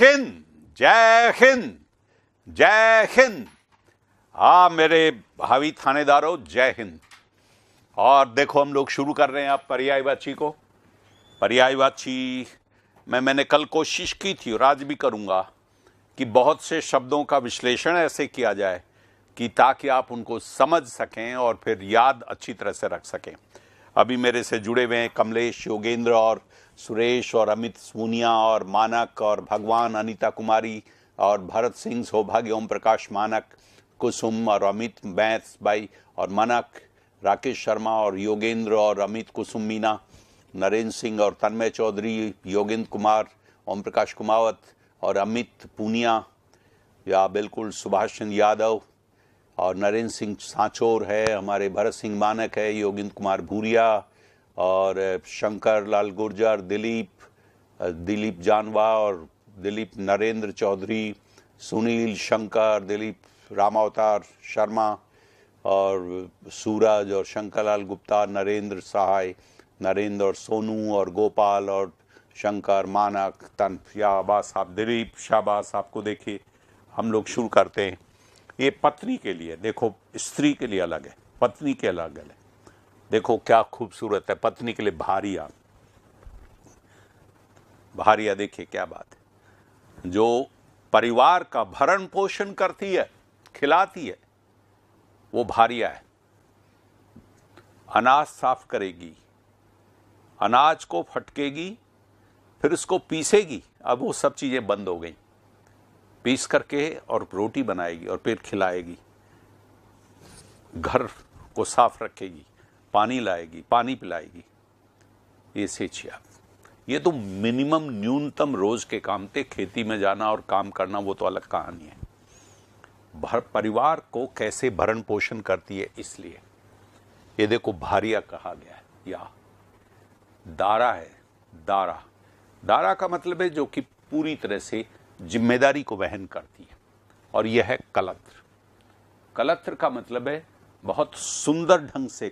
हिंद जय हिंद जय हिंद आ हाँ, मेरे भावी थानेदारों जय हिंद और देखो हम लोग शुरू कर रहे हैं आप पर्यायवाची को पर्यायवाची मैं मैंने कल कोशिश की थी और आज भी करूँगा कि बहुत से शब्दों का विश्लेषण ऐसे किया जाए कि ताकि आप उनको समझ सकें और फिर याद अच्छी तरह से रख सकें अभी मेरे से जुड़े हुए हैं कमलेश योगेंद्र और सुरेश और अमित सोनिया और मानक और भगवान अनीता कुमारी और भरत सिंह सौभाग्य ओम प्रकाश मानक कुसुम और अमित बैंस भाई और मानक राकेश शर्मा और योगेंद्र और अमित कुसुम मीना नरेंद्र सिंह और तन्मय चौधरी योगेंद्र कुमार ओम प्रकाश कुमावत और अमित पूनिया या बिल्कुल सुभाष चंद्र यादव और नरेंद्र सिंह सांचोर है हमारे भरत सिंह मानक है योगेंद्र कुमार भूरिया और शंकर लाल गुर्जर दिलीप दिलीप जानवा और दिलीप नरेंद्र चौधरी सुनील शंकर दिलीप रामावतार शर्मा और सूरज और शंकरलाल गुप्ता नरेंद्र सहाय नरेंद्र और सोनू और गोपाल और शंकर मानक तनफ साहब दिलीप आप साहब को देखिए हम लोग शुरू करते हैं ये पत्नी के लिए देखो स्त्री के लिए अलग है पत्नी के अलग अलग है देखो क्या खूबसूरत है पत्नी के लिए भारिया भारिया देखिए क्या बात है जो परिवार का भरण पोषण करती है खिलाती है वो भारिया है अनाज साफ करेगी अनाज को फटकेगी फिर उसको पीसेगी अब वो सब चीज़ें बंद हो गई पीस करके और रोटी बनाएगी और फिर खिलाएगी घर को साफ रखेगी पानी लाएगी पानी पिलाएगी ये सेचिया ये तो मिनिमम न्यूनतम रोज के काम थे खेती में जाना और काम करना वो तो अलग कहानी है भर परिवार को कैसे भरण पोषण करती है इसलिए ये देखो भारिया कहा गया है या दारा है दारा दारा का मतलब है जो कि पूरी तरह से जिम्मेदारी को वहन करती है और यह है कलत्र कलत्र का मतलब है बहुत सुंदर ढंग से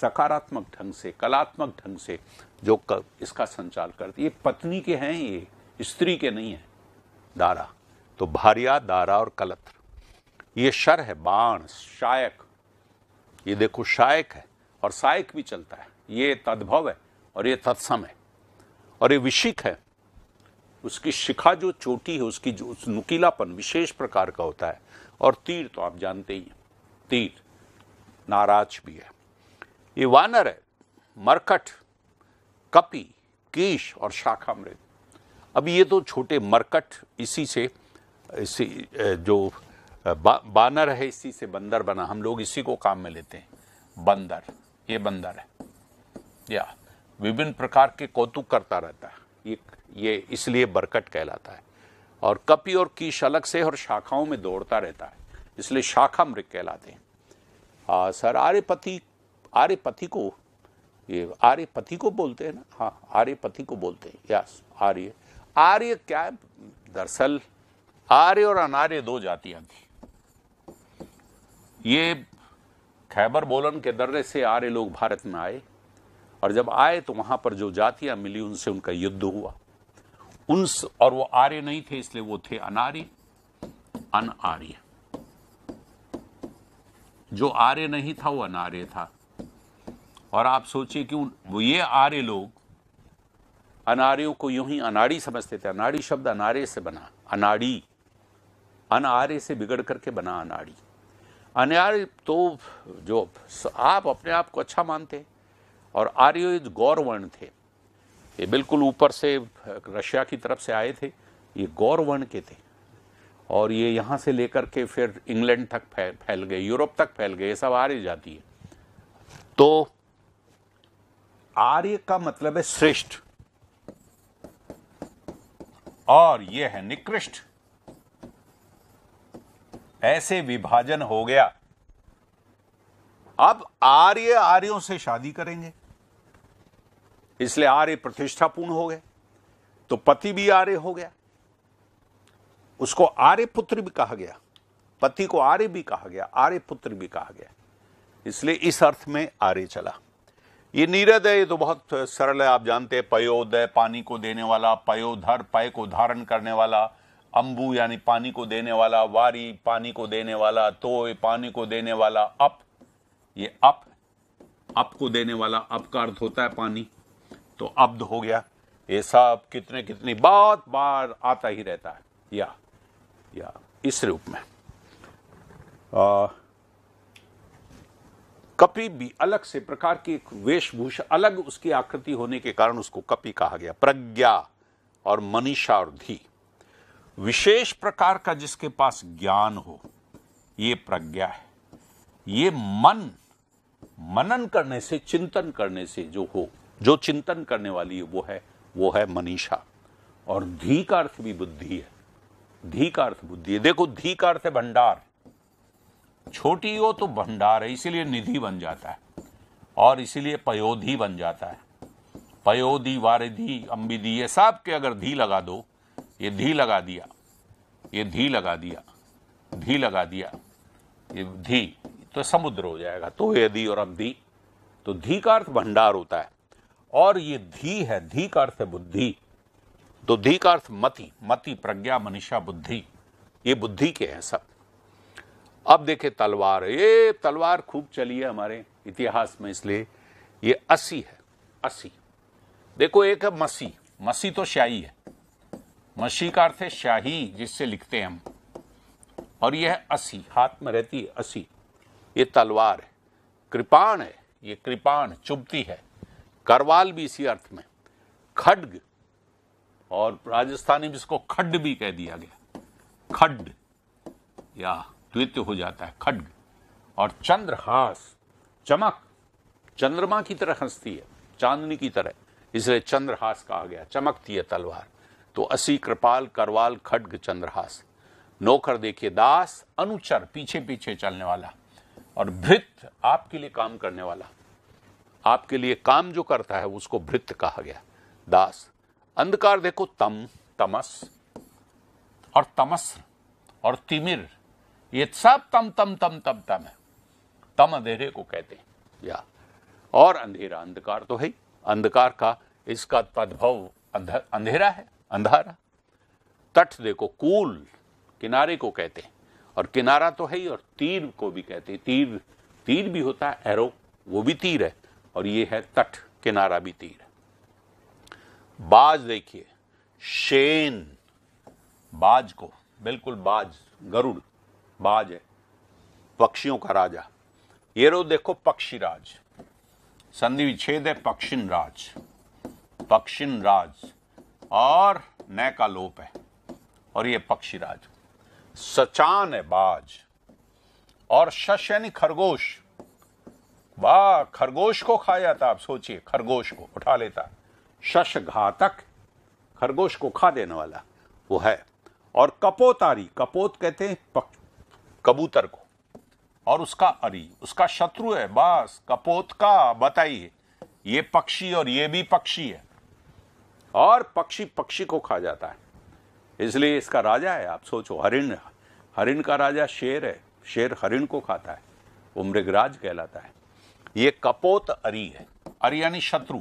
सकारात्मक ढंग से कलात्मक ढंग से जो कर, इसका संचार करती ये पत्नी के हैं ये स्त्री के नहीं है दारा तो भारिया दारा और कलत्र ये शर है बाण शायक ये देखो शायक है और सायक भी चलता है ये तद्भव है और ये तत्सम है और ये विशिक है उसकी शिखा जो चोटी है उसकी जो उस नुकीलापन विशेष प्रकार का होता है और तीर तो आप जानते ही हैं तीर नाराज भी है ये वानर है मरकट कपी कीश और शाखामृत अब ये तो छोटे मरकट इसी से इसी जो बानर है इसी से बंदर बना हम लोग इसी को काम में लेते हैं बंदर ये बंदर है या विभिन्न प्रकार के कौतुक करता रहता है ये ये इसलिए बरकट कहलाता है और कपी और कीश अलग से और शाखाओं में दौड़ता रहता है इसलिए शाखा मृग कहलाते हैं सर आर्यपति आर्य पथी को ये आर्य पथी को बोलते हैं ना हाँ आर्य पथी को बोलते हैं यस आर्य आर्य क्या दरअसल आर्य और अनार्य दो जातियां थी ये खैबर बोलन के दर्रे से आर्य लोग भारत में आए और जब आए तो वहां पर जो जातियां मिली उनसे उनका युद्ध हुआ उन और वो आर्य नहीं थे इसलिए वो थे अनार्य अन आर्य जो आर्य नहीं था वो अनार्य था और आप सोचिए कि वो ये आर्य लोग अनार्यों को यूं ही अनाड़ी समझते थे अनाड़ी शब्द अनारे से बना अनाड़ी अनार्य से बिगड़ करके बना अनाड़ी अनार्य तो जो आप अपने आप को अच्छा मानते और आर्य गौरवर्ण थे ये बिल्कुल ऊपर से रशिया की तरफ से आए थे ये गौरवर्ण के थे और ये यहाँ से लेकर के फिर इंग्लैंड तक फैल गए यूरोप तक फैल गए ये सब आर्य जाती है तो आर्य का मतलब है श्रेष्ठ और यह है निकृष्ट ऐसे विभाजन हो गया अब आर्य आर्यों से शादी करेंगे इसलिए आर्य प्रतिष्ठापूर्ण हो गए तो पति भी आर्य हो गया उसको आर्य पुत्र भी कहा गया पति को आर्य भी कहा गया आर्य पुत्र भी कहा गया इसलिए इस अर्थ में आर्य चला ये नीरद है ये तो बहुत सरल है आप जानते हैं पयोदय पानी को देने वाला पयोधर पय को धारण करने वाला अंबू यानी पानी को देने वाला वारी पानी को देने वाला तोय पानी को देने वाला अप ये अप अप को देने वाला अप का अर्थ होता है पानी तो अब्द हो गया ये सब कितने कितनी बहुत बार आता ही रहता है या या इस रूप में आ, कपी भी अलग से प्रकार की एक वेशभूषा अलग उसकी आकृति होने के कारण उसको कपी कहा गया प्रज्ञा और मनीषा और धी विशेष प्रकार का जिसके पास ज्ञान हो ये प्रज्ञा है ये मन मनन करने से चिंतन करने से जो हो जो चिंतन करने वाली है वो है वो है मनीषा और धी का अर्थ भी बुद्धि है धी का अर्थ बुद्धि है देखो धी का अर्थ है भंडार छोटी हो तो भंडार है इसीलिए निधि बन जाता है और इसीलिए पयोधि बन जाता है पयोधि वारिधि अम्बिधि ये सब के अगर धी लगा दो ये धी लगा दिया ये धी लगा दिया धी लगा दिया ये धी तो समुद्र हो जाएगा तो यदि और धी तो धी का अर्थ भंडार होता है और ये धी है धी का अर्थ है बुद्धि तो धी का अर्थ मति मति प्रज्ञा मनीषा बुद्धि ये बुद्धि के हैं सब अब देखे तलवार ये तलवार खूब चली है हमारे इतिहास में इसलिए ये असी है असी देखो एक है मसी मसी तो शाही है मसी का अर्थ है शाही जिससे लिखते हैं हम और यह है असी हाथ में रहती है असी ये तलवार है कृपाण है ये कृपाण चुभती है करवाल भी इसी अर्थ में खड्ग और राजस्थानी में इसको खड्ड भी कह दिया गया खड्ड या द्वित्य हो जाता है खड्ग और चंद्रहास चमक चंद्रमा की तरह हंसती है चांदनी की तरह इसलिए चंद्रहास कहा गया चमकती है तलवार तो असी कृपाल करवाल खड्ग चंद्रहास नौकर देखिए दास अनुचर पीछे पीछे चलने वाला और भृत आपके लिए काम करने वाला आपके लिए काम जो करता है उसको भृत कहा गया दास अंधकार देखो तम तमस और तमस और तिमिर ये सब तम तम तम तम तम है तम अंधेरे को कहते हैं या और अंधेरा अंधकार तो है अंधकार का इसका तद्भव अंधेरा है अंधारा तट देखो कूल किनारे को कहते हैं और किनारा तो है ही और तीर को भी कहते हैं तीर तीर भी होता है एरो वो भी तीर है और ये है तट किनारा भी तीर है बाज देखिए शेन बाज को बिल्कुल बाज गरुड़ बाज है पक्षियों का राजा ये रो देखो राज संधि विच्छेद है पक्षिन राज पक्षिन राज और न का लोप है और ये राज सचान है बाज और शश यानी खरगोश वाह खरगोश को खाया जाता आप सोचिए खरगोश को उठा लेता शश घातक खरगोश को खा देने वाला वो है और कपोतारी कपोत कहते हैं कबूतर को और उसका अरी उसका शत्रु है बस कपोत का बताइए ये पक्षी और ये भी पक्षी है और पक्षी पक्षी को खा जाता है इसलिए इसका राजा है आप सोचो हरिण हरिण का राजा शेर है शेर हरिण को खाता है वो मृगराज कहलाता है ये कपोत अरी है अरी यानी शत्रु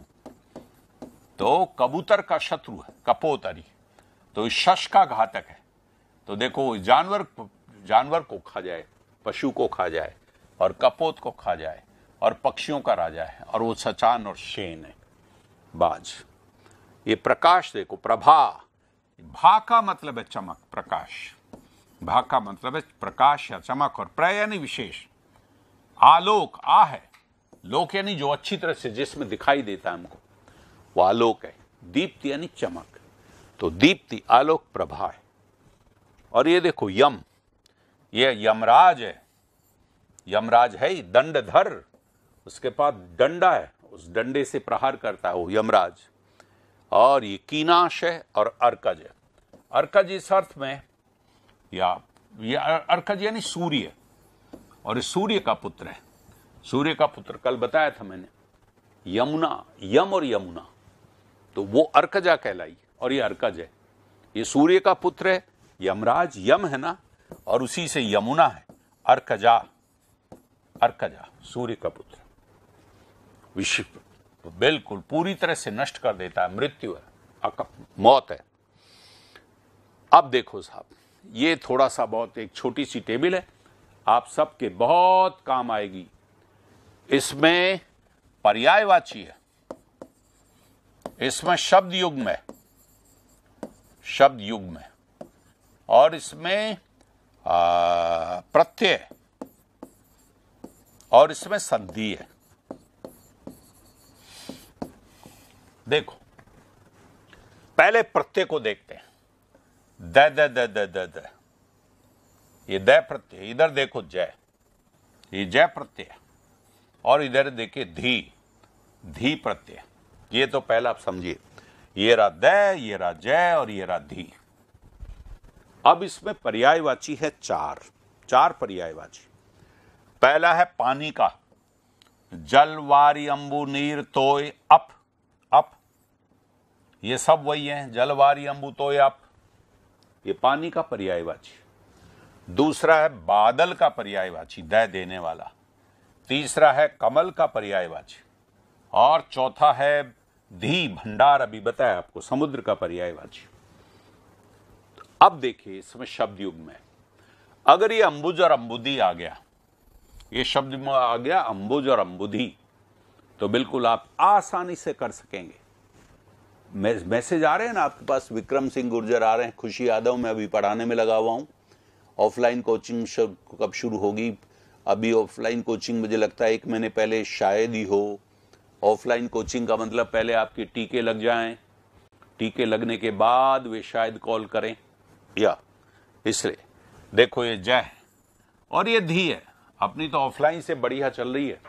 तो कबूतर का शत्रु है कपोत अरी तो शश का घातक है तो देखो जानवर जानवर को खा जाए पशु को खा जाए और कपोत को खा जाए और पक्षियों का राजा है और वो सचान और शेन है बाज ये प्रकाश देखो प्रभा भा का मतलब है चमक प्रकाश भा का मतलब है प्रकाश या चमक और प्र यानी विशेष आलोक आ है लोक यानी जो अच्छी तरह से जिसमें दिखाई देता है हमको वो आलोक है दीप्ति यानी चमक तो दीप्ति आलोक प्रभा है और ये देखो यम ये यमराज है यमराज है ही दंडधर उसके पास डंडा है उस डंडे से प्रहार करता है वो यमराज और ये कीनाश है और अर्कज है अर्कज इस अर्थ में या ये अर्कज यानी सूर्य और सूर्य का पुत्र है सूर्य का पुत्र कल बताया था मैंने यमुना यम और यमुना तो वो अर्कजा कहलाई और ये अर्कज है ये सूर्य का पुत्र है यमराज यम है ना और उसी से यमुना है अर्कजा अर्कजा सूर्य का पुत्र विश्व बिल्कुल पूरी तरह से नष्ट कर देता है मृत्यु है मौत है अब देखो साहब ये थोड़ा सा बहुत एक छोटी सी टेबल है आप सबके बहुत काम आएगी इसमें पर्यायवाची है इसमें शब्द युग्म है शब्द युग्म है और इसमें प्रत्यय और इसमें संधि है देखो पहले प्रत्यय को देखते हैं द द द द द द ये द प्रत्यय इधर देखो जय ये जय प्रत्यय और इधर देखिए धी धी प्रत्यय ये तो पहला आप समझिए ये रहा द ये रहा जय और ये रहा धी अब इसमें पर्यायवाची है चार चार पर्यायवाची पहला है पानी का जल वारी अंबु नीर तोय अप अप ये सब वही है जल वारी अम्बू तोय अप ये पानी का पर्यायवाची दूसरा है बादल का पर्यायवाची दय देने वाला तीसरा है कमल का पर्यायवाची और चौथा है धी भंडार अभी बताया आपको समुद्र का पर्यायवाची अब देखिए इसमें शब्द युग में अगर ये अंबुज और अंबुदी आ गया ये शब्द में आ गया अंबुज और अंबुदी तो बिल्कुल आप आसानी से कर सकेंगे मैसेज आ रहे हैं ना आपके पास विक्रम सिंह गुर्जर आ रहे हैं खुशी यादव मैं अभी पढ़ाने में लगा हुआ हूं ऑफलाइन कोचिंग कब शुरू होगी अभी ऑफलाइन कोचिंग मुझे लगता है एक महीने पहले शायद ही हो ऑफलाइन कोचिंग का मतलब पहले आपके टीके लग जाएं टीके लगने के बाद वे शायद कॉल करें या इसलिए देखो ये जय है और ये धी है अपनी तो ऑफलाइन से बढ़िया चल रही है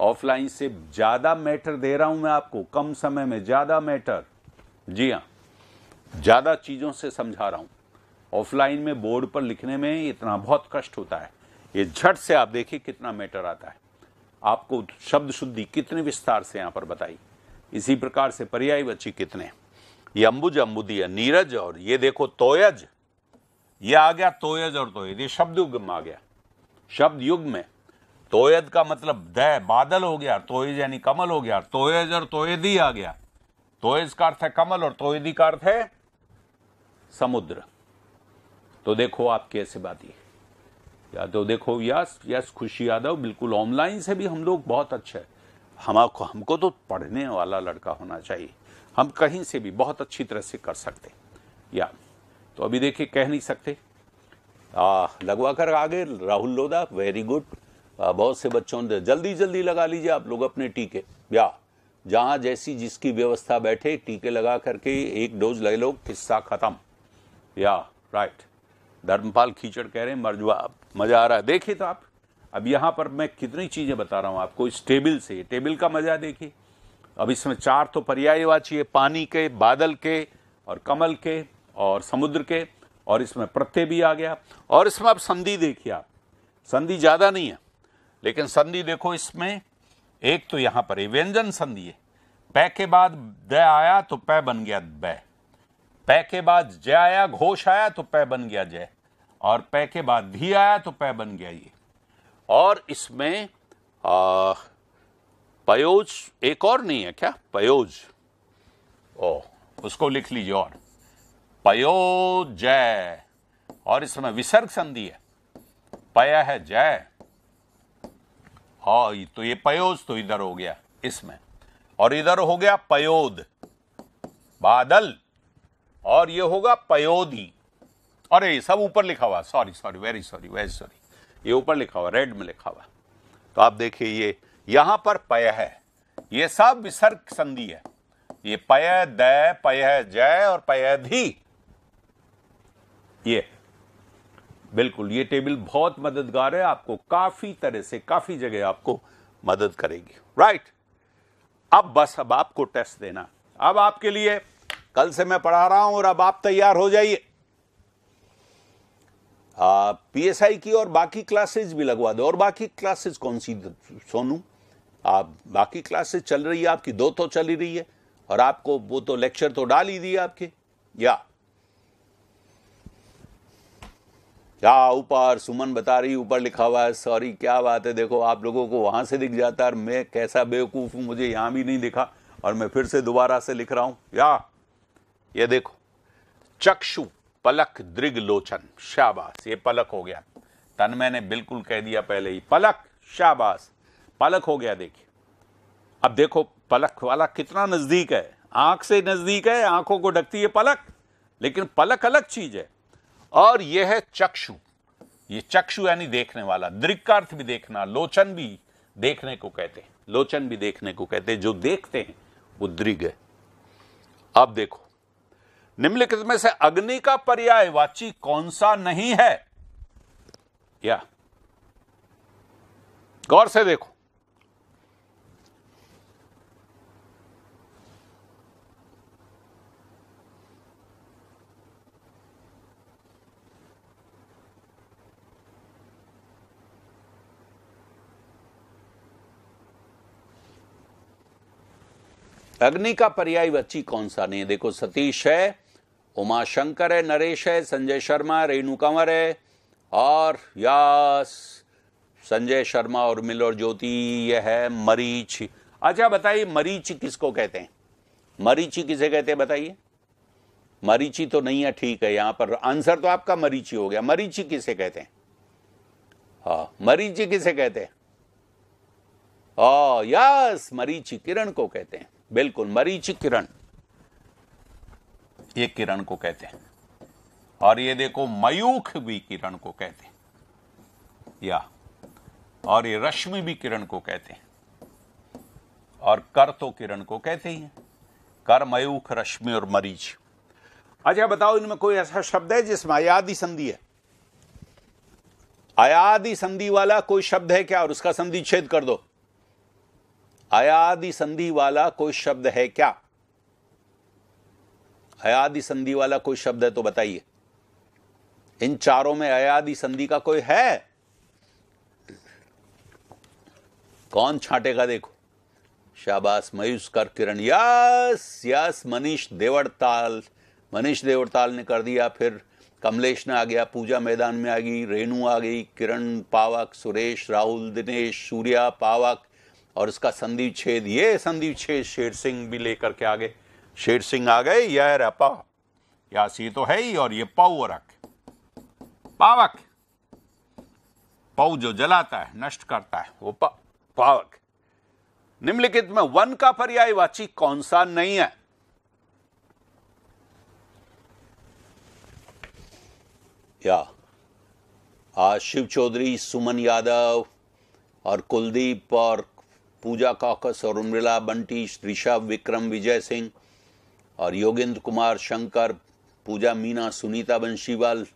ऑफलाइन से ज़्यादा मैटर दे रहा हूं मैं आपको कम समय में ज़्यादा मैटर जी हाँ ज़्यादा चीज़ों से समझा रहा हूं ऑफलाइन में बोर्ड पर लिखने में इतना बहुत कष्ट होता है ये झट से आप देखिए कितना मैटर आता है आपको शब्द शुद्धि कितने विस्तार से यहां पर बताई इसी प्रकार से पर्याय पर्यायवाची कितने ये अम्बुज है नीरज और ये देखो तोयज ये आ गया तोयज और तोयज ये शब्द युग में आ गया शब्द युग में तोयद का मतलब दह बादल हो गया तोयज यानी कमल हो गया तोयज और तोयदी आ गया तोयज का अर्थ है कमल और तोयदी का अर्थ है समुद्र तो देखो आप कैसे बात ये या तो देखो यस यस खुशी यादव बिल्कुल ऑनलाइन से भी हम लोग बहुत अच्छे हैं हम हमको तो पढ़ने वाला लड़का होना चाहिए हम कहीं से भी बहुत अच्छी तरह से कर सकते या तो अभी देखिए कह नहीं सकते आ, लगवा कर आगे राहुल लोदा वेरी गुड बहुत से बच्चों ने जल्दी जल्दी लगा लीजिए आप लोग अपने टीके या जहाँ जैसी जिसकी व्यवस्था बैठे टीके लगा करके एक डोज ले लो किस्सा खत्म या राइट धर्मपाल खीचड़ कह रहे हैं मरजवा मजा आ रहा है देखिए तो आप अब यहाँ पर मैं कितनी चीज़ें बता रहा हूँ आपको इस टेबल से टेबल का मजा देखिए अब इसमें चार तो पर्यायवाची है पानी के बादल के और कमल के और समुद्र के और इसमें प्रत्यय भी आ गया और इसमें आप संधि देखिए आप संधि ज़्यादा नहीं है लेकिन संधि देखो इसमें एक तो यहां पर व्यंजन संधि है पै के बाद द आया तो पै बन गया ब पै के बाद जय आया घोष आया तो पै बन गया जय और पै के बाद भी आया तो पै बन गया ये और इसमें आ, पयोज एक और नहीं है क्या पयोज ओ उसको लिख लीजिए और पयोजय और इसमें विसर्ग संधि है पय है जय हाई तो ये पयोज तो इधर हो गया इसमें और इधर हो गया पयोद बादल और ये होगा पयोधी अरे ये सब ऊपर लिखा हुआ sorry sorry very sorry very sorry ये ऊपर लिखा हुआ रेड में लिखा हुआ तो आप देखिए ये यहां पर पय है ये सब विसर्ग संधि है ये पय दय पय जय और पय धी ये बिल्कुल ये टेबल बहुत मददगार है आपको काफी तरह से काफी जगह आपको मदद करेगी राइट अब बस अब आपको टेस्ट देना अब आपके लिए कल से मैं पढ़ा रहा हूं और अब आप तैयार हो जाइए पीएसआई की और बाकी क्लासेस भी लगवा दो और बाकी क्लासेस कौन सी सोनू आप बाकी क्लासेस चल रही है आपकी दो तो चल ही रही है और आपको वो तो लेक्चर तो डाल ही दिए आपके या क्या ऊपर सुमन बता रही ऊपर लिखा हुआ है सॉरी क्या बात है देखो आप लोगों को वहां से दिख जाता है मैं कैसा बेवकूफ हूं मुझे यहां भी नहीं दिखा और मैं फिर से दोबारा से लिख रहा हूं या ये देखो चक्षु पलक दृग लोचन शाबाश ये पलक हो गया तन मैंने बिल्कुल कह दिया पहले ही पलक शाबाश पलक हो गया देखिए अब देखो पलक वाला कितना नज़दीक है आंख से नज़दीक है आंखों को ढकती है पलक लेकिन पलक अलग चीज़ है और यह है चक्षु ये चक्षु यानी देखने वाला दृक भी देखना लोचन भी देखने को कहते हैं लोचन भी देखने को कहते हैं जो देखते हैं वो दृग है अब देखो निम्नलिखित में से अग्नि का पर्याय वाची कौन सा नहीं है या गौर से देखो अग्नि का पर्याय बच्ची कौन सा नहीं है देखो सतीश है उमा शंकर है नरेश है संजय शर्मा रेणु कंवर है और यास संजय शर्मा और मिल और ज्योति यह है मरीच अच्छा बताइए मरीची किसको कहते हैं मरीची किसे कहते हैं बताइए मरीची तो नहीं है ठीक है यहां पर आंसर तो आपका मरीची हो गया मरीची किसे कहते हैं हा मरीची किसे कहते हैं ओ हाँ, यस मरीची किरण को कहते हैं बिल्कुल मरीच किरण ये किरण को कहते हैं और ये देखो मयूख भी किरण को कहते हैं या और ये रश्मि भी किरण को कहते हैं और कर तो किरण को कहते ही हैं कर मयूख रश्मि और मरीच अच्छा बताओ इनमें कोई ऐसा शब्द है जिसमें अयाधि संधि है अयाधि संधि वाला कोई शब्द है क्या और उसका संधि छेद कर दो अयादि संधि वाला कोई शब्द है क्या अयादि संधि वाला कोई शब्द है तो बताइए इन चारों में अयादि संधि का कोई है कौन छाटेगा देखो शाबाश मयूस कर किरण यस यस मनीष देवड़ताल मनीष देवड़ताल ने कर दिया फिर कमलेश ने आ गया पूजा मैदान में आ गई रेणु आ गई किरण पावक सुरेश राहुल दिनेश सूर्या पावक और इसका संधि छेद ये संधि छेद शेर सिंह भी लेकर के आ गए शेर सिंह आ गए यह यासी तो है ही और ये रख पावक पऊ जो जलाता है नष्ट करता है वो पा, पावक निम्नलिखित में वन का पर्याय वाची कौन सा नहीं है या आज शिव चौधरी सुमन यादव और कुलदीप और पूजा कॉकस और उर्मिला बंटी ऋषभ विक्रम विजय सिंह और योगेंद्र कुमार शंकर पूजा मीना सुनीता बंशीवाल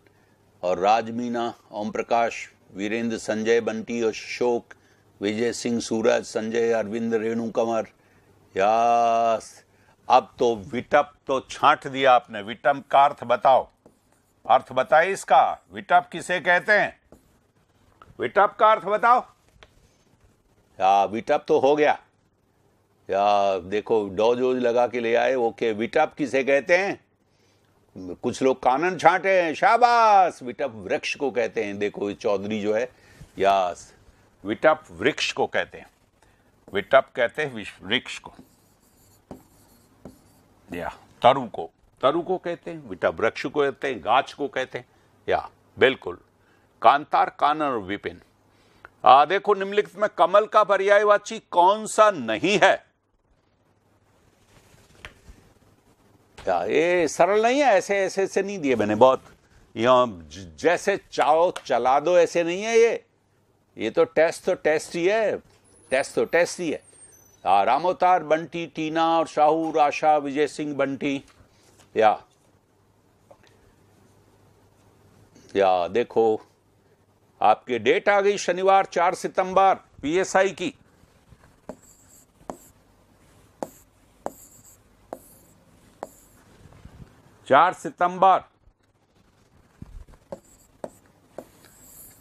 और राज मीना ओम प्रकाश वीरेंद्र संजय बंटी और शोक विजय सिंह सूरज संजय अरविंद रेणु कंवर यास अब तो विटप तो छांट दिया आपने विटम का अर्थ बताओ अर्थ बताइए इसका विटप किसे कहते हैं विटप का अर्थ बताओ या विटअप तो हो गया या देखो डोज वोज लगा के ले आए ओके विटअप किसे कहते हैं कुछ लोग कानन छांटे हैं शाबाश विटअप वृक्ष को कहते हैं देखो चौधरी जो है या विटअप वृक्ष को कहते हैं विटअप कहते हैं वृक्ष को या तरु को तरु को कहते हैं विटअप वृक्ष को कहते हैं गाछ को कहते हैं या बिल्कुल कांतार कानन और विपिन आ, देखो निम्नलिखित में कमल का पर्यायवाची कौन सा नहीं है क्या ये सरल नहीं है ऐसे ऐसे ऐसे नहीं दिए मैंने बहुत यहां जैसे चाहो चला दो ऐसे नहीं है ये ये तो टेस्ट तो टेस्ट ही है टेस्ट तो टेस्ट ही है रामोतार बंटी टीना और शाहू आशा विजय सिंह बंटी या या देखो आपकी डेट आ गई शनिवार चार सितंबर पीएसआई की चार सितंबर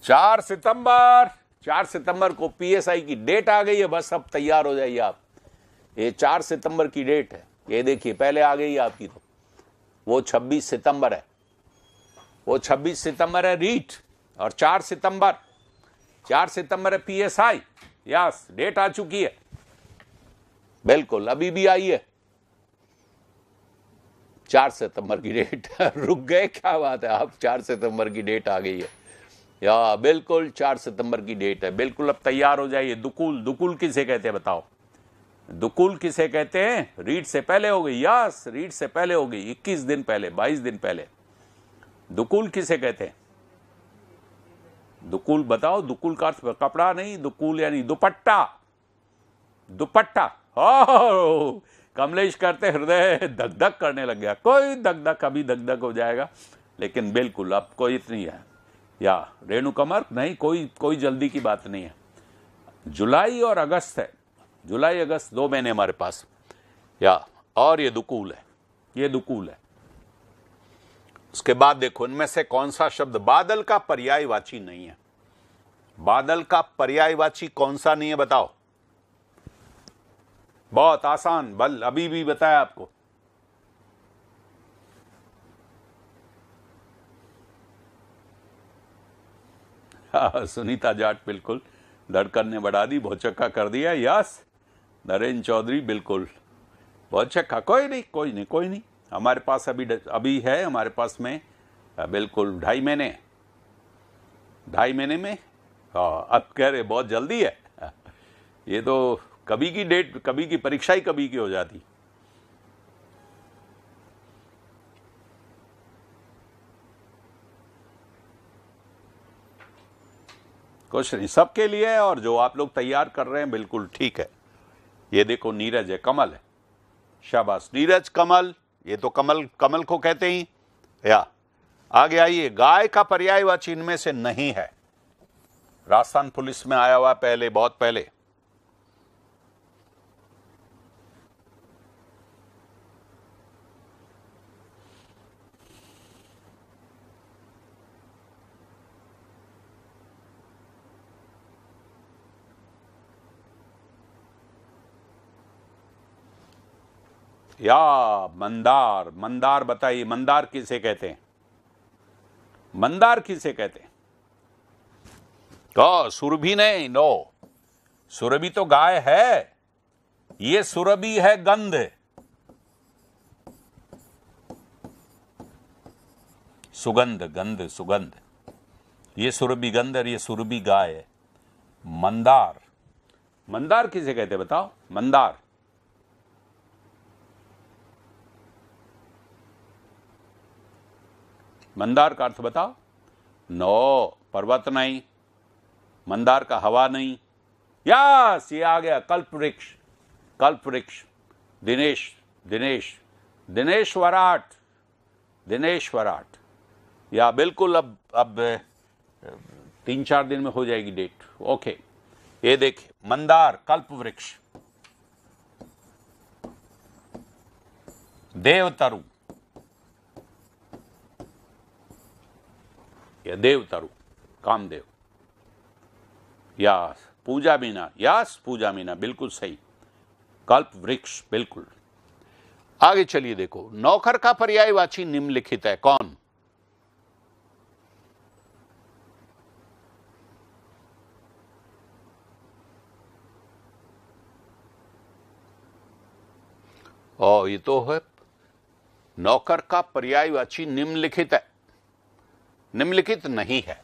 चार सितंबर चार सितंबर को पीएसआई की डेट आ गई है बस अब तैयार हो जाइए आप ये चार सितंबर की डेट है ये देखिए पहले आ गई आपकी तो वो छब्बीस सितंबर है वो छब्बीस सितंबर है रीट और चार सितंबर चार सितंबर है P S I yes date आ चुकी है बिल्कुल अभी भी आई है चार सितंबर की डेट रुक गए क्या बात है आप चार सितंबर की डेट आ गई है या बिल्कुल चार सितंबर की डेट है बिल्कुल अब तैयार हो जाइए दुकुल दुकुल किसे कहते हैं बताओ दुकुल किसे कहते हैं रीट से पहले हो गई यस रीट से पहले हो गई 21 दिन पहले 22 दिन पहले दुकुल किसे कहते हैं दुकुल बताओ दुकुल का अर्थ कपड़ा नहीं दुकुल यानी दुपट्टा दुपट्टा हो कमलेश करते हृदय धक धक करने लग गया कोई धक धक अभी धक धक हो जाएगा लेकिन बिल्कुल अब कोई इतनी है या रेणु कमर नहीं कोई कोई जल्दी की बात नहीं है जुलाई और अगस्त है जुलाई अगस्त दो महीने हमारे पास या और ये दुकूल है ये दुकूल है उसके बाद देखो इनमें से कौन सा शब्द बादल का पर्यायवाची नहीं है बादल का पर्यायवाची कौन सा नहीं है बताओ बहुत आसान बल अभी भी बताया आपको हाँ, सुनीता जाट बिल्कुल धड़कन ने बढ़ा दी चक्का कर दिया यस नरेंद्र चौधरी बिल्कुल चक्का कोई नहीं कोई नहीं कोई नहीं हमारे पास अभी अभी है हमारे पास में बिल्कुल ढाई महीने ढाई महीने में हाँ अब कह रहे बहुत जल्दी है ये तो कभी की डेट कभी की परीक्षा ही कभी की हो जाती कुछ नहीं सबके लिए है और जो आप लोग तैयार कर रहे हैं बिल्कुल ठीक है ये देखो नीरज है कमल है शाबाश नीरज कमल ये तो कमल कमल को कहते ही या आगे आइए गाय का पर्याय वाची इनमें से नहीं है राजस्थान पुलिस में आया हुआ पहले बहुत पहले या मंदार मंदार बताइए मंदार किसे कहते हैं मंदार किसे कहते हैं तो सुरभि नहीं नो सुरभि तो गाय है ये सुरभि है गंध सुगंध गंध सुगंध ये सुरभि गंध और ये सुरभि गाय है मंदार मंदार किसे कहते बताओ मंदार मंदार का अर्थ बताओ नो पर्वत नहीं मंदार का हवा नहीं या ये आ गया कल्प वृक्ष कल्प वृक्ष दिनेश दिनेश दिनेश वराट दिनेश वराट या बिल्कुल अब अब तीन चार दिन में हो जाएगी डेट ओके ये देखे मंदार कल्प वृक्ष देवतरु किया तरु कामदेव यास पूजा मीना यास पूजा मीना बिल्कुल सही कल्प वृक्ष बिल्कुल आगे चलिए देखो नौकर का पर्यायवाची निम्नलिखित है कौन ओ ये तो है नौकर का पर्यायवाची निम्नलिखित है निम्नलिखित नहीं है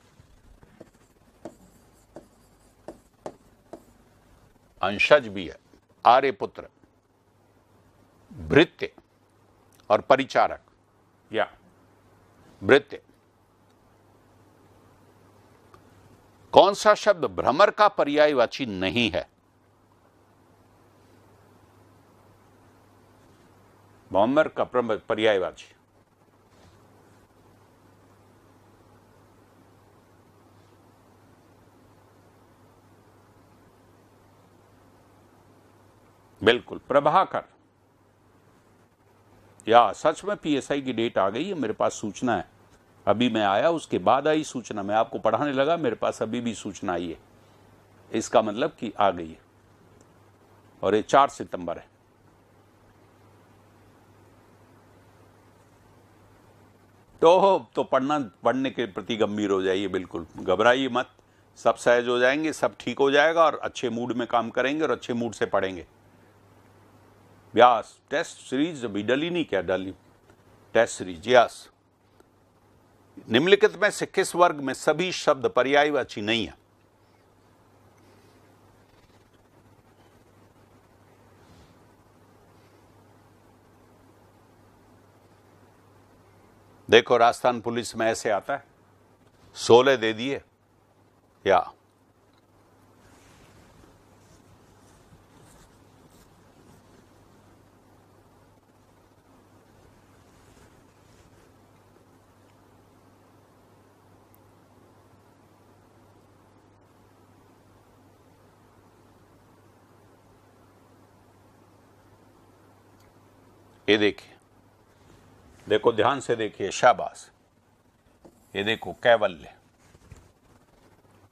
अंशज भी है आर्य पुत्र भृत्य और परिचारक या भृत्य कौन सा शब्द भ्रमर का पर्यायवाची नहीं है भ्रमर का पर्यायवाची बिल्कुल प्रभाकर या सच में पीएसआई की डेट आ गई है मेरे पास सूचना है अभी मैं आया उसके बाद आई सूचना मैं आपको पढ़ाने लगा मेरे पास अभी भी सूचना आई है इसका मतलब कि आ गई है और ये चार सितंबर है तो तो पढ़ना पढ़ने के प्रति गंभीर हो जाइए बिल्कुल घबराइए मत सब सहज हो जाएंगे सब ठीक हो जाएगा और अच्छे मूड में काम करेंगे और अच्छे मूड से पढ़ेंगे व्यास टेस्ट सीरीज अभी डली नहीं क्या डाली टेस्ट सीरीज यस निम्नलिखित में से किस वर्ग में सभी शब्द पर्यायवाची नहीं है देखो राजस्थान पुलिस में ऐसे आता है सोलह दे दिए या ये देखिए देखो ध्यान से देखिए शाबाश ये देखो कैवल्य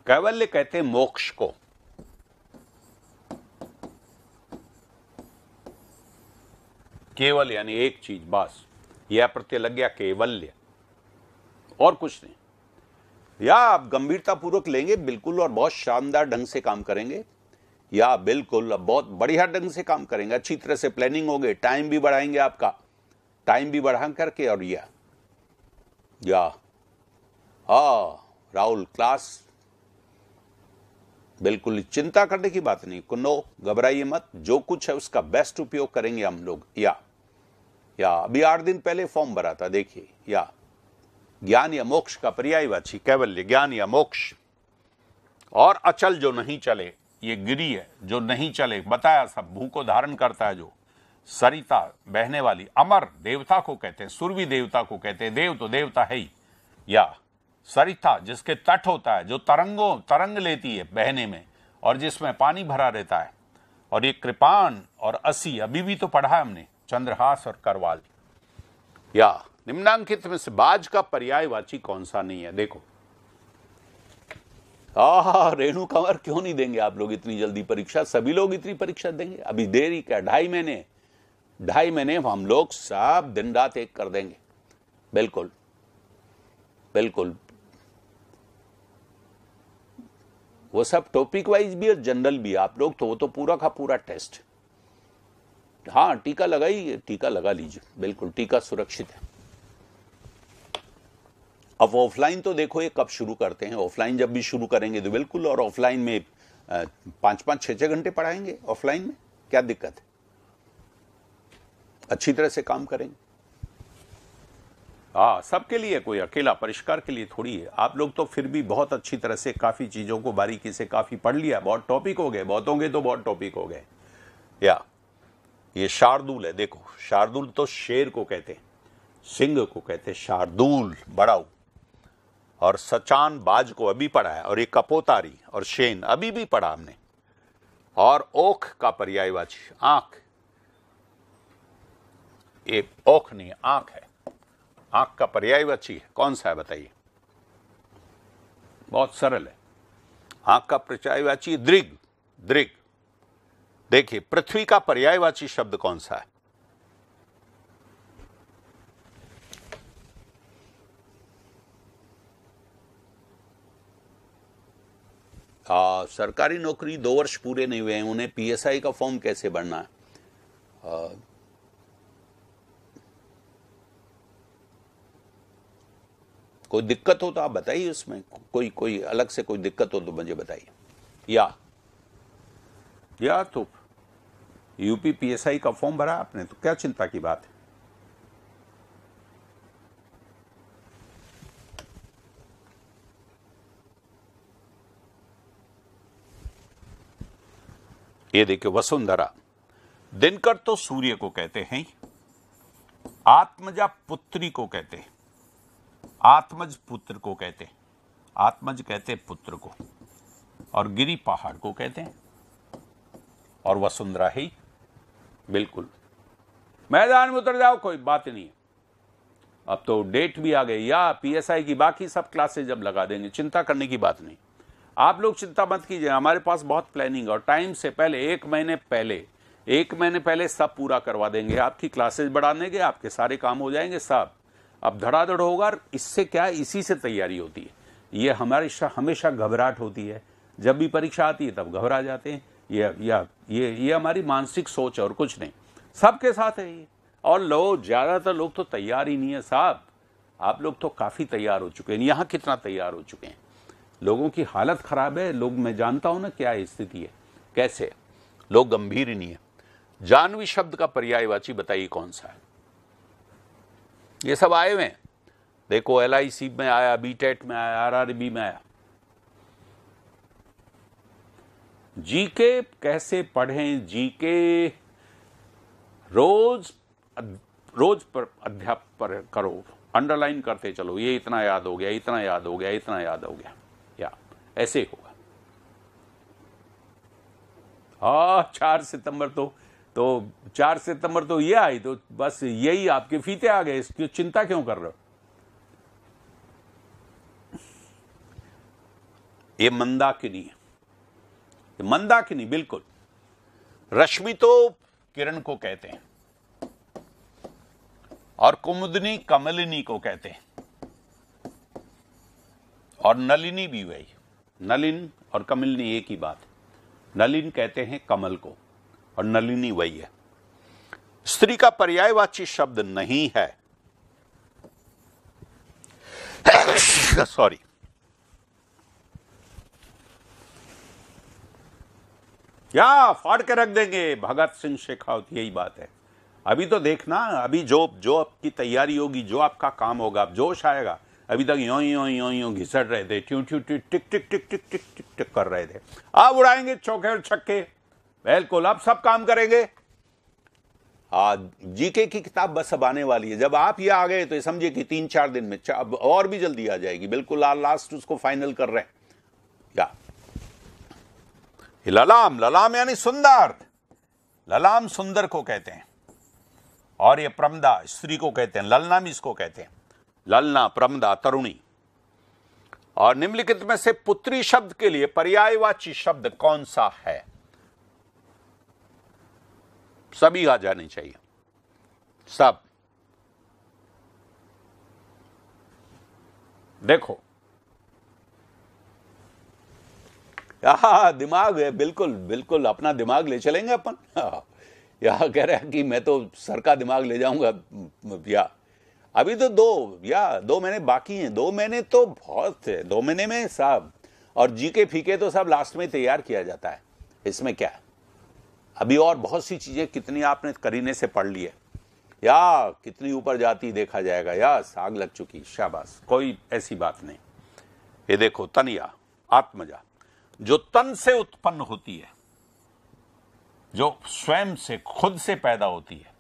कैवल्य कहते हैं मोक्ष को केवल यानी एक चीज बस यह प्रत्यय लग गया केवल्य और कुछ नहीं या आप गंभीरतापूर्वक लेंगे बिल्कुल और बहुत शानदार ढंग से काम करेंगे या बिल्कुल अब बहुत बढ़िया ढंग से काम करेंगे अच्छी तरह से प्लानिंग होगी टाइम भी बढ़ाएंगे आपका टाइम भी बढ़ा करके और या या हा राहुल क्लास बिल्कुल चिंता करने की बात नहीं कुन्नो घबराइए मत जो कुछ है उसका बेस्ट उपयोग करेंगे हम लोग या या अभी आठ दिन पहले फॉर्म भरा था देखिए या ज्ञान या मोक्ष का पर्याय वाची कैवल्य ज्ञान या मोक्ष और अचल जो नहीं चले ये गिरी है जो नहीं चले बताया सब भू को धारण करता है जो सरिता बहने वाली अमर देवता को कहते हैं सुरवी देवता को कहते हैं देव तो देवता है ही या सरिता जिसके तट होता है जो तरंगों तरंग लेती है बहने में और जिसमें पानी भरा रहता है और ये कृपान और असी अभी भी तो पढ़ा है हमने चंद्रहास और करवाल या निम्नांकित में से बाज का पर्यायवाची कौन सा नहीं है देखो आ रेणु कंवर क्यों नहीं देंगे आप लोग इतनी जल्दी परीक्षा सभी लोग इतनी परीक्षा देंगे अभी देरी क्या ढाई महीने ढाई महीने हम लोग सब दिन रात एक कर देंगे बिल्कुल बिल्कुल वो सब टॉपिक वाइज भी और जनरल भी आप लोग तो वो तो पूरा का पूरा टेस्ट हाँ टीका लगाइए टीका लगा लीजिए बिल्कुल टीका सुरक्षित है अब ऑफलाइन तो देखो ये कब शुरू करते हैं ऑफलाइन जब भी शुरू करेंगे तो बिल्कुल और ऑफलाइन में पांच पांच छह छह घंटे पढ़ाएंगे ऑफलाइन में क्या दिक्कत है अच्छी तरह से काम करेंगे हाँ सबके लिए कोई अकेला परिष्कार के लिए थोड़ी है आप लोग तो फिर भी बहुत अच्छी तरह से काफ़ी चीज़ों को बारीकी से काफ़ी पढ़ लिया बहुत टॉपिक हो गए बहुत होंगे तो बहुत टॉपिक हो गए या ये शार्दुल है देखो शार्दुल तो शेर को कहते हैं सिंह को कहते हैं शार्दुल बड़ाऊ और सचान बाज को अभी पढ़ा है और ये कपोतारी और शेन अभी भी पढ़ा हमने और ओख का पर्यायवाची आंख ये ओख नहीं आंख है आंख का पर्यायवाची है कौन सा है बताइए बहुत सरल है आंख का पर्यायवाची दृग दृग देखिए पृथ्वी का पर्यायवाची शब्द कौन सा है आ, सरकारी नौकरी दो वर्ष पूरे नहीं हुए हैं उन्हें पीएसआई का फॉर्म कैसे भरना है आ, कोई दिक्कत हो तो आप बताइए उसमें कोई कोई अलग से कोई दिक्कत हो तो मुझे बताइए या या तो यूपी पीएसआई का फॉर्म भरा आपने तो क्या चिंता की बात है ये देखिए वसुंधरा दिनकर तो सूर्य को कहते हैं आत्मजा पुत्री को कहते हैं आत्मज पुत्र को कहते हैं आत्मज कहते हैं पुत्र को और गिरी पहाड़ को कहते हैं और वसुंधरा ही बिल्कुल मैदान में उतर जाओ कोई बात नहीं है अब तो डेट भी आ गई या पीएसआई की बाकी सब क्लासेज जब लगा देंगे चिंता करने की बात नहीं आप लोग चिंता मत कीजिए हमारे पास बहुत प्लानिंग है और टाइम से पहले एक महीने पहले एक महीने पहले सब पूरा करवा देंगे आपकी क्लासेज बढ़ा देंगे आपके सारे काम हो जाएंगे सब अब धड़ाधड़ होगा इससे क्या इसी से तैयारी होती है ये हमारे हमेशा घबराहट होती है जब भी परीक्षा आती है तब घबरा जाते हैं ये या ये ये हमारी मानसिक सोच और कुछ नहीं सबके साथ है ये और लो ज़्यादातर लोग तो तैयार ही नहीं है साहब आप लोग तो काफ़ी तैयार हो चुके हैं यहाँ कितना तैयार हो चुके हैं लोगों की हालत ख़राब है लोग मैं जानता हूं ना क्या स्थिति है कैसे है? लोग गंभीर ही नहीं है जानवी शब्द का पर्यायवाची बताइए कौन सा है ये सब आए हुए हैं देखो एल में आया बीटेट e में आया आर में आया जी के कैसे पढ़ें जी के रोज रोज पर अध्याप पर करो अंडरलाइन करते चलो ये इतना याद हो गया इतना याद हो गया इतना याद हो गया ऐसे ही होगा हाँ चार सितंबर तो तो चार सितंबर तो ये आई तो बस यही आपके फीते आ गए इसकी चिंता क्यों कर रहे हो ये मंदाकिनी है मंदाकिनी बिल्कुल रश्मि तो किरण को कहते हैं और कुमुदनी कमलिनी को कहते हैं और नलिनी भी वही नलिन और कमलिनी एक ही बात नलिन कहते हैं कमल को और नलिनी वही है स्त्री का पर्यायवाची शब्द नहीं है सॉरी या फाड़ के रख देंगे भगत सिंह शेखावत यही बात है अभी तो देखना अभी जो जो आपकी तैयारी होगी जो आपका काम होगा जोश आएगा अभी तक यो यो यो यो घिसट रहे थे ट्यू ट्यू ट्यू टिक टिक टिक टिक टिक टिक टिक कर रहे थे अब उड़ाएंगे चौके और छक्के बिल्कुल अब सब काम करेंगे जीके की किताब बस अब आने वाली है जब आप ये आ गए तो ये समझिए कि तीन चार दिन में अब और भी जल्दी आ जाएगी बिल्कुल लास्ट उसको फाइनल कर रहे हैं या ललाम ललाम यानी सुंदर ललाम सुंदर को कहते हैं और ये प्रमदा स्त्री को कहते हैं ललनाम इसको कहते हैं ललना प्रमदा तरुणी और निम्नलिखित में से पुत्री शब्द के लिए पर्यायवाची शब्द कौन सा है सभी आ जाने चाहिए सब देखो यहा दिमाग है बिल्कुल बिल्कुल अपना दिमाग ले चलेंगे अपन यहां कह रहे हैं कि मैं तो सर का दिमाग ले जाऊंगा या अभी तो दो या दो महीने बाकी हैं दो महीने तो बहुत थे दो महीने में सब और जीके फीके तो सब लास्ट में तैयार किया जाता है इसमें क्या अभी और बहुत सी चीज़ें कितनी आपने करीने से पढ़ ली है या कितनी ऊपर जाती देखा जाएगा या साग लग चुकी शाबाश कोई ऐसी बात नहीं ये देखो तनिया आत्मजा जो तन से उत्पन्न होती है जो स्वयं से खुद से पैदा होती है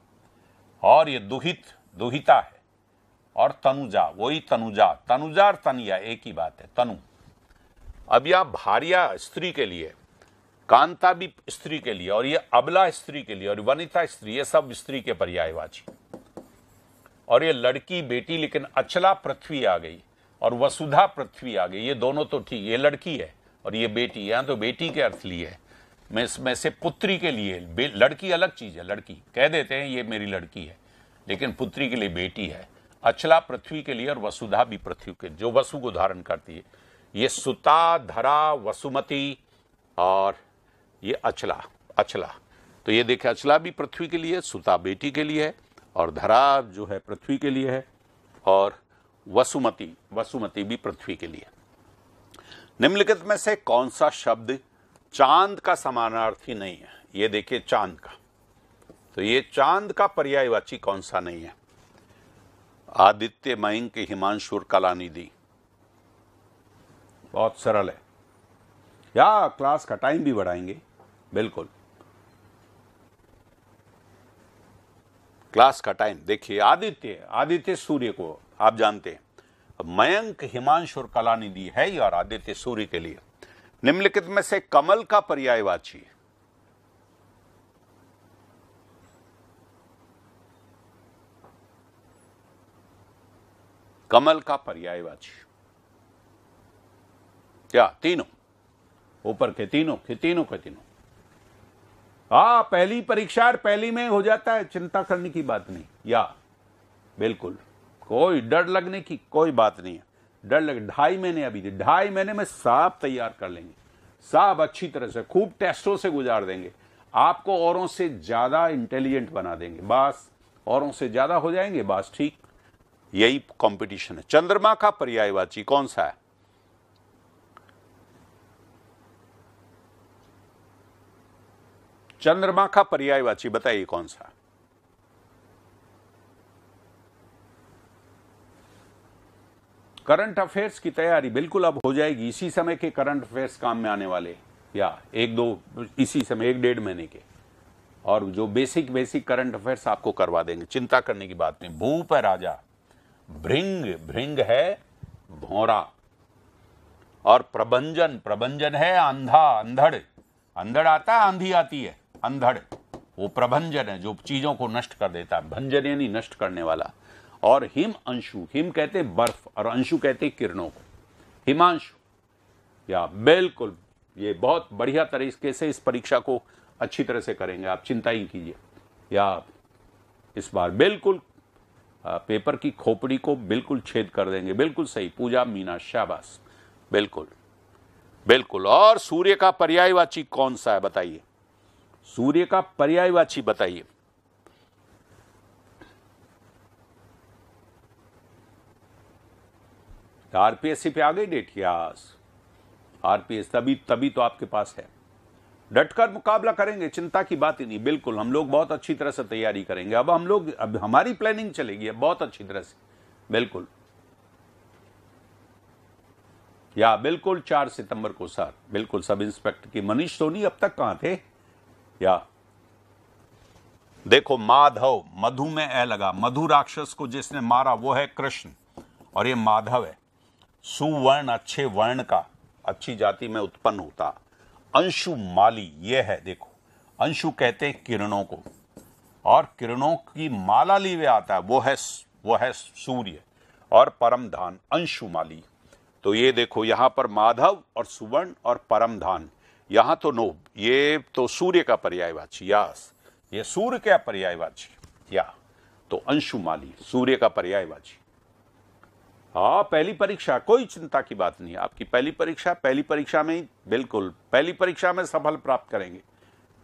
और ये दुहित दुहिता है और तनुजा वही तनुजा तनुजा और तनिया एक ही बात है तनु अब यह भारिया स्त्री के लिए कांता भी स्त्री के लिए और ये अबला स्त्री के लिए और वनिता स्त्री ये सब स्त्री के पर्यायवाची और ये लड़की बेटी लेकिन अचला पृथ्वी आ गई और वसुधा पृथ्वी आ गई ये दोनों तो ठीक ये लड़की है और ये बेटी यहां तो बेटी के अर्थ लिए है मैं इसमें से पुत्री के लिए लड़की अलग चीज़ है लड़की कह देते हैं ये मेरी लड़की है लेकिन पुत्री के लिए बेटी है अचला पृथ्वी के लिए और वसुधा भी पृथ्वी के जो वसु को धारण करती है ये सुता धरा वसुमती और ये अचला अचला तो ये देखे अचला भी पृथ्वी के लिए सुता बेटी के लिए है और धरा जो है पृथ्वी के लिए है और वसुमती वसुमती भी पृथ्वी के लिए निम्नलिखित में से कौन सा शब्द चांद का समानार्थी नहीं है ये देखिए चांद का तो ये चांद का पर्यायवाची कौन सा नहीं है आदित्य मयंक हिमांशुर निधि बहुत सरल है या क्लास का टाइम भी बढ़ाएंगे बिल्कुल क्लास का टाइम देखिए आदित्य आदित्य सूर्य को आप जानते हैं मयंक हिमांश और निधि है और आदित्य सूर्य के लिए निम्नलिखित में से कमल का पर्यायवाची है कमल का पर्यायवाची क्या तीनों ऊपर के तीनों के तीनों के तीनों हा पहली परीक्षा और पहली में हो जाता है चिंता करने की बात नहीं या बिल्कुल कोई डर लगने की कोई बात नहीं है डर लग ढाई महीने अभी ढाई महीने में साफ तैयार कर लेंगे साफ अच्छी तरह से खूब टेस्टों से गुजार देंगे आपको औरों से ज्यादा इंटेलिजेंट बना देंगे बस औरों से ज्यादा हो जाएंगे बस ठीक यही कंपटीशन है चंद्रमा का पर्यायवाची कौन सा है चंद्रमा का पर्यायवाची बताइए कौन सा करंट अफेयर्स की तैयारी बिल्कुल अब हो जाएगी इसी समय के करंट अफेयर्स काम में आने वाले या एक दो इसी समय एक डेढ़ महीने के और जो बेसिक बेसिक करंट अफेयर्स आपको करवा देंगे चिंता करने की बात नहीं भूप है राजा भृंग भृंग है भोरा और प्रबंजन प्रबंजन है अंधा अंधड़ अंधड़ आता है आंधी आती है अंधड़ वो प्रभंजन है जो चीजों को नष्ट कर देता है भंजन यानी नष्ट करने वाला और हिम अंशु हिम कहते बर्फ और अंशु कहते किरणों को हिमांशु या बिल्कुल ये बहुत बढ़िया तरीके से इस परीक्षा को अच्छी तरह से करेंगे आप चिंता ही कीजिए या इस बार बिल्कुल पेपर की खोपड़ी को बिल्कुल छेद कर देंगे बिल्कुल सही पूजा मीना शाबाश बिल्कुल बिल्कुल और सूर्य का पर्यायवाची कौन सा है बताइए सूर्य का पर्यायवाची बताइए आरपीएससी पे आ गई डेट यास आरपीएस तभी तभी तो आपके पास है डटकर मुकाबला करेंगे चिंता की बात ही नहीं बिल्कुल हम लोग बहुत अच्छी तरह से तैयारी करेंगे अब हम लोग अब हमारी प्लानिंग चलेगी अब बहुत अच्छी तरह से बिल्कुल या बिल्कुल चार सितंबर को सर बिल्कुल सब इंस्पेक्टर की मनीष सोनी अब तक कहां थे या देखो माधव मधु में ए लगा मधु राक्षस को जिसने मारा वो है कृष्ण और ये माधव है सुवर्ण अच्छे वर्ण का अच्छी जाति में उत्पन्न होता अंशु माली ये है देखो अंशु कहते हैं किरणों को और किरणों की माला ली हुए आता है वो है वो है सूर्य और परम धान अंशु माली तो ये देखो यहाँ पर माधव और सुवर्ण और परम धान यहाँ तो नो ये तो सूर्य का पर्यायवाची यास ये सूर्य का पर्यायवाची या तो अंशु माली सूर्य का पर्यायवाची हाँ पहली परीक्षा कोई चिंता की बात नहीं आपकी पहली परीक्षा पहली परीक्षा में ही बिल्कुल पहली परीक्षा में सफल प्राप्त करेंगे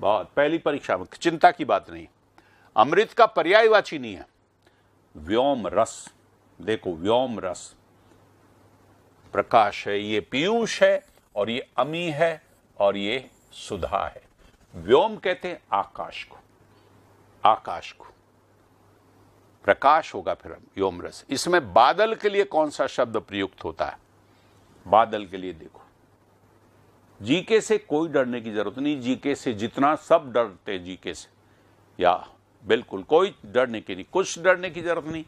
बहुत पहली परीक्षा में चिंता की बात नहीं अमृत का पर्यायवाची नहीं है व्योम रस देखो व्योम रस प्रकाश है ये पीयूष है और ये अमी है और ये सुधा है व्योम कहते हैं आकाश को आकाश को प्रकाश होगा फिर योमरस इसमें बादल के लिए कौन सा शब्द प्रयुक्त होता है बादल के लिए देखो जीके से कोई डरने की जरूरत नहीं जीके से जितना सब डरते हैं जीके से या बिल्कुल कोई डरने की नहीं कुछ डरने की जरूरत नहीं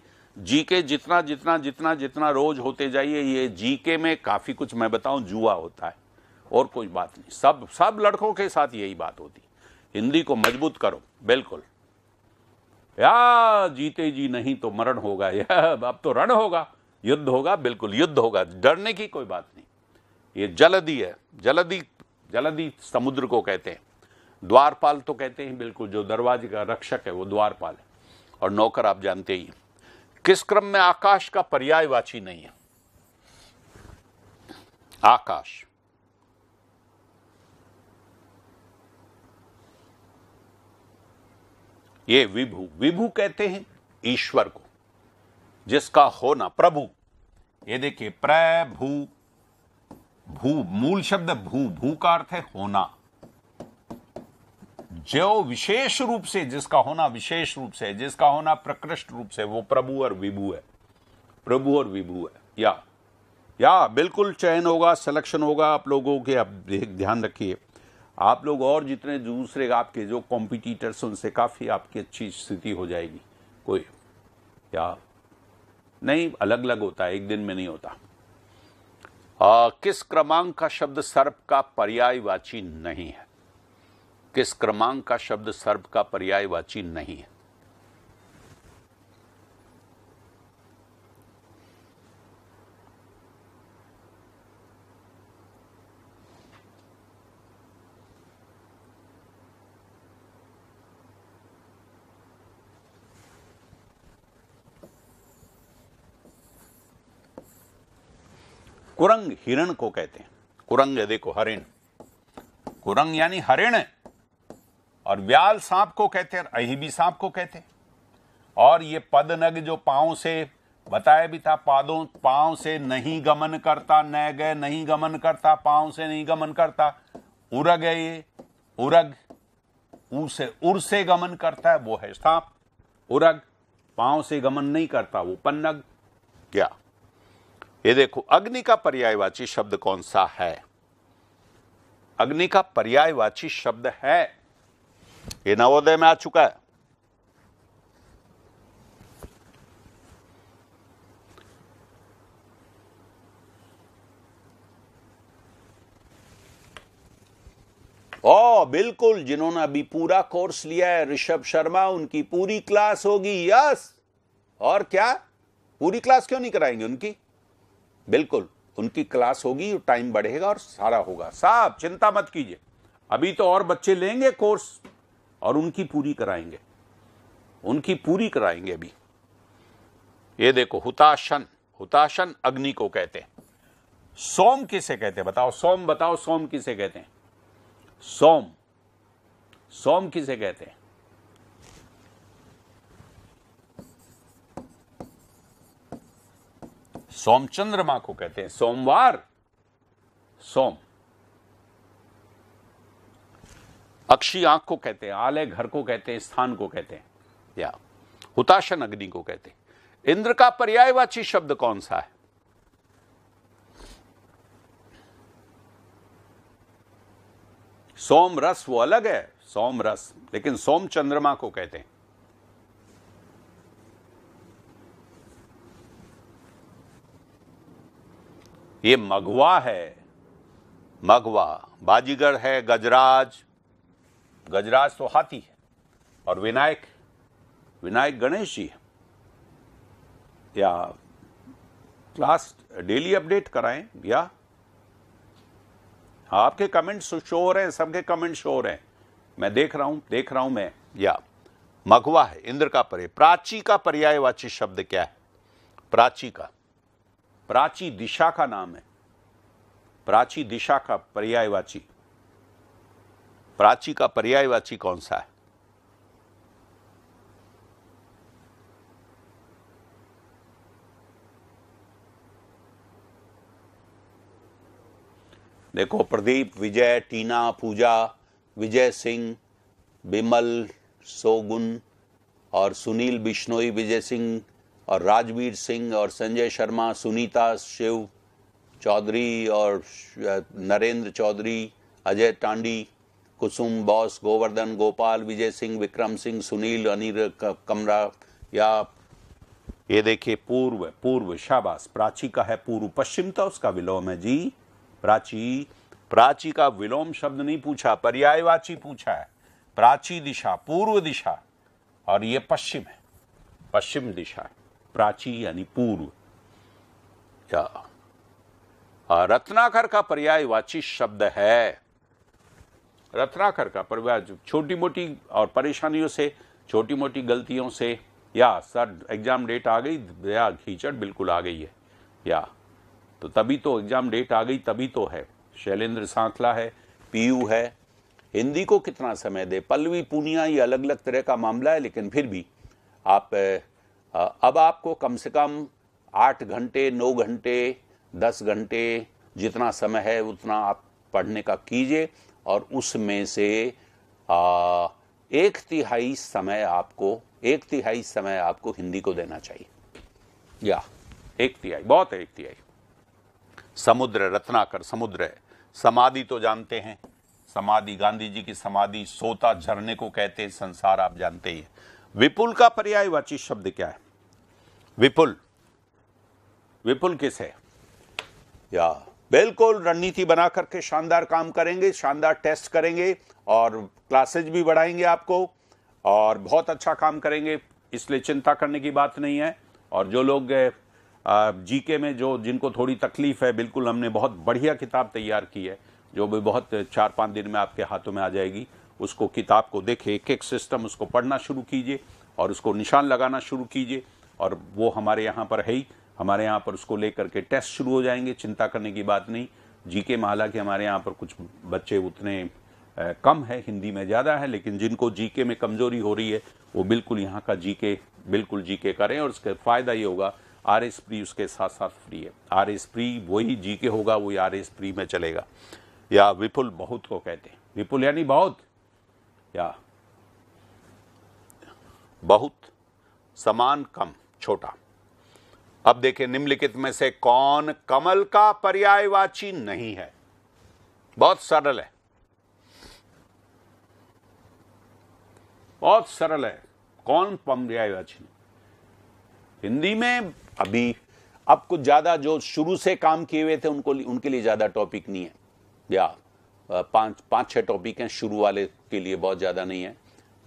जीके जितना जितना जितना जितना रोज होते जाइए ये जीके में काफ़ी कुछ मैं बताऊं जुआ होता है और कोई बात नहीं सब सब लड़कों के साथ यही बात होती हिंदी को मजबूत करो बिल्कुल या जीते जी नहीं तो मरण होगा या अब तो रण होगा युद्ध होगा बिल्कुल युद्ध होगा डरने की कोई बात नहीं ये जलदी है जलदी जलदी समुद्र को कहते हैं द्वारपाल तो कहते हैं बिल्कुल जो दरवाजे का रक्षक है वो द्वारपाल है और नौकर आप जानते ही किस क्रम में आकाश का पर्यायवाची नहीं है आकाश ये विभु विभु कहते हैं ईश्वर को जिसका होना प्रभु ये देखिए प्रभु भू मूल शब्द भू भू का अर्थ है होना जो विशेष रूप से जिसका होना विशेष रूप से जिसका होना प्रकृष्ट रूप से वो प्रभु और विभु है प्रभु और विभु है या या बिल्कुल चयन होगा सिलेक्शन होगा आप लोगों के अब ध्यान रखिए आप लोग और जितने दूसरे आपके जो कॉम्पिटिटर्स उनसे काफ़ी आपकी अच्छी स्थिति हो जाएगी कोई या नहीं अलग अलग होता है एक दिन में नहीं होता आ, किस क्रमांक का शब्द सर्प का पर्यायवाची नहीं है किस क्रमांक का शब्द सर्प का पर्यायवाची नहीं है कुरंग हिरण को कहते हैं कुरंग देखो हरिण कुरंग यानी हरिण और व्याल सांप को कहते हैं भी सांप को कहते हैं और ये पदनग जो पांव से बताया भी था पादों पांव से नहीं गमन करता न गए नहीं गमन करता पांव से नहीं गमन करता उरग है ये उरग ऊ से उर से गमन करता है वो है सांप उरग पांव से गमन नहीं करता वो पन्नग क्या ये देखो अग्नि का पर्यायवाची शब्द कौन सा है अग्नि का पर्यायवाची शब्द है ये नवोदय में आ चुका है ओ बिल्कुल जिन्होंने अभी पूरा कोर्स लिया है ऋषभ शर्मा उनकी पूरी क्लास होगी यस और क्या पूरी क्लास क्यों नहीं कराएंगे उनकी बिल्कुल उनकी क्लास होगी टाइम बढ़ेगा और सारा होगा साहब चिंता मत कीजिए अभी तो और बच्चे लेंगे कोर्स और उनकी पूरी कराएंगे उनकी पूरी कराएंगे अभी ये देखो हुताशन हुताशन अग्नि को कहते हैं सोम किसे कहते हैं बताओ सोम बताओ सोम किसे कहते हैं सोम सोम किसे कहते हैं सोमचंद्रमा को कहते हैं सोमवार सोम अक्षी आंख को कहते हैं आलय घर को कहते हैं स्थान को कहते हैं या हुताशन अग्नि को कहते हैं इंद्र का पर्यायवाची शब्द कौन सा है सोम रस वो अलग है सोम रस लेकिन सोम चंद्रमा को कहते हैं ये मगवा है मघवा बाजीगर है गजराज गजराज तो हाथी है और विनायक विनायक गणेश जी है या क्लास डेली अपडेट कराएं या आपके कमेंट्स तो शो हो रहे हैं सबके कमेंट शो हो रहे हैं मैं देख रहा हूं देख रहा हूं मैं या मघवा है इंद्र का पर्याय प्राची का पर्यायवाची शब्द क्या है प्राची का प्राची दिशा का नाम है प्राची दिशा का पर्यायवाची प्राची का पर्यायवाची कौन सा है देखो प्रदीप विजय टीना पूजा विजय सिंह बिमल सोगुन और सुनील बिश्नोई विजय सिंह और राजवीर सिंह और संजय शर्मा सुनीता शिव चौधरी और नरेंद्र चौधरी अजय टांडी कुसुम बॉस गोवर्धन गोपाल विजय सिंह विक्रम सिंह सुनील अनिल कमरा या ये देखिए पूर्व पूर्व शाबाश प्राची का है पूर्व पश्चिम था तो उसका विलोम है जी प्राची प्राची का विलोम शब्द नहीं पूछा पर्यायवाची पूछा है प्राची दिशा पूर्व दिशा और ये पश्चिम है पश्चिम दिशा है प्राची यानी पूर्व या रत्नाकर का पर्यायवाची शब्द है रत्नाकर का पर्याय छोटी मोटी और परेशानियों से छोटी मोटी गलतियों से या सर एग्जाम डेट आ गई या खींचड़ बिल्कुल आ गई है या तो तभी तो एग्जाम डेट आ गई तभी तो है शैलेंद्र सांखला है पीयू है हिंदी को कितना समय दे पल्लवी पूनिया ये अलग अलग तरह का मामला है लेकिन फिर भी आप अब आपको कम से कम आठ घंटे नौ घंटे दस घंटे जितना समय है उतना आप पढ़ने का कीजिए और उसमें से आ, एक तिहाई समय आपको एक तिहाई समय आपको हिंदी को देना चाहिए या एक तिहाई बहुत है एक तिहाई समुद्र रत्नाकर समुद्र है समाधि तो जानते हैं समाधि गांधी जी की समाधि सोता झरने को कहते हैं संसार आप जानते ही विपुल का पर्यायवाची शब्द क्या है विपुल विपुल किस है या बिल्कुल रणनीति बना करके शानदार काम करेंगे शानदार टेस्ट करेंगे और क्लासेज भी बढ़ाएंगे आपको और बहुत अच्छा काम करेंगे इसलिए चिंता करने की बात नहीं है और जो लोग जीके में जो जिनको थोड़ी तकलीफ है बिल्कुल हमने बहुत बढ़िया किताब तैयार की है जो भी बहुत चार पाँच दिन में आपके हाथों में आ जाएगी उसको किताब को देखे एक एक सिस्टम उसको पढ़ना शुरू कीजिए और उसको निशान लगाना शुरू कीजिए और वो हमारे यहाँ पर है ही हमारे यहाँ पर उसको लेकर के टेस्ट शुरू हो जाएंगे चिंता करने की बात नहीं जी के में हालांकि हमारे यहाँ पर कुछ बच्चे उतने कम है हिंदी में ज़्यादा है लेकिन जिनको जी के में कमज़ोरी हो रही है वो बिल्कुल यहाँ का जी के बिल्कुल जी के करें और उसका फ़ायदा ये होगा आर एस प्री उसके साथ साथ फ्री है आर एस प्री वही जी के होगा वही आर एस प्री में चलेगा या विपुल बहुत को कहते हैं विपुल यानी बहुत या बहुत समान कम छोटा अब देखें निम्नलिखित में से कौन कमल का पर्यायवाची नहीं है बहुत सरल है बहुत सरल है कौन पर्यायवाची हिंदी में अभी अब कुछ ज्यादा जो शुरू से काम किए हुए थे उनको उनके लिए ज्यादा टॉपिक नहीं है या पांच पांच छह टॉपिक हैं शुरू वाले के लिए बहुत ज़्यादा नहीं है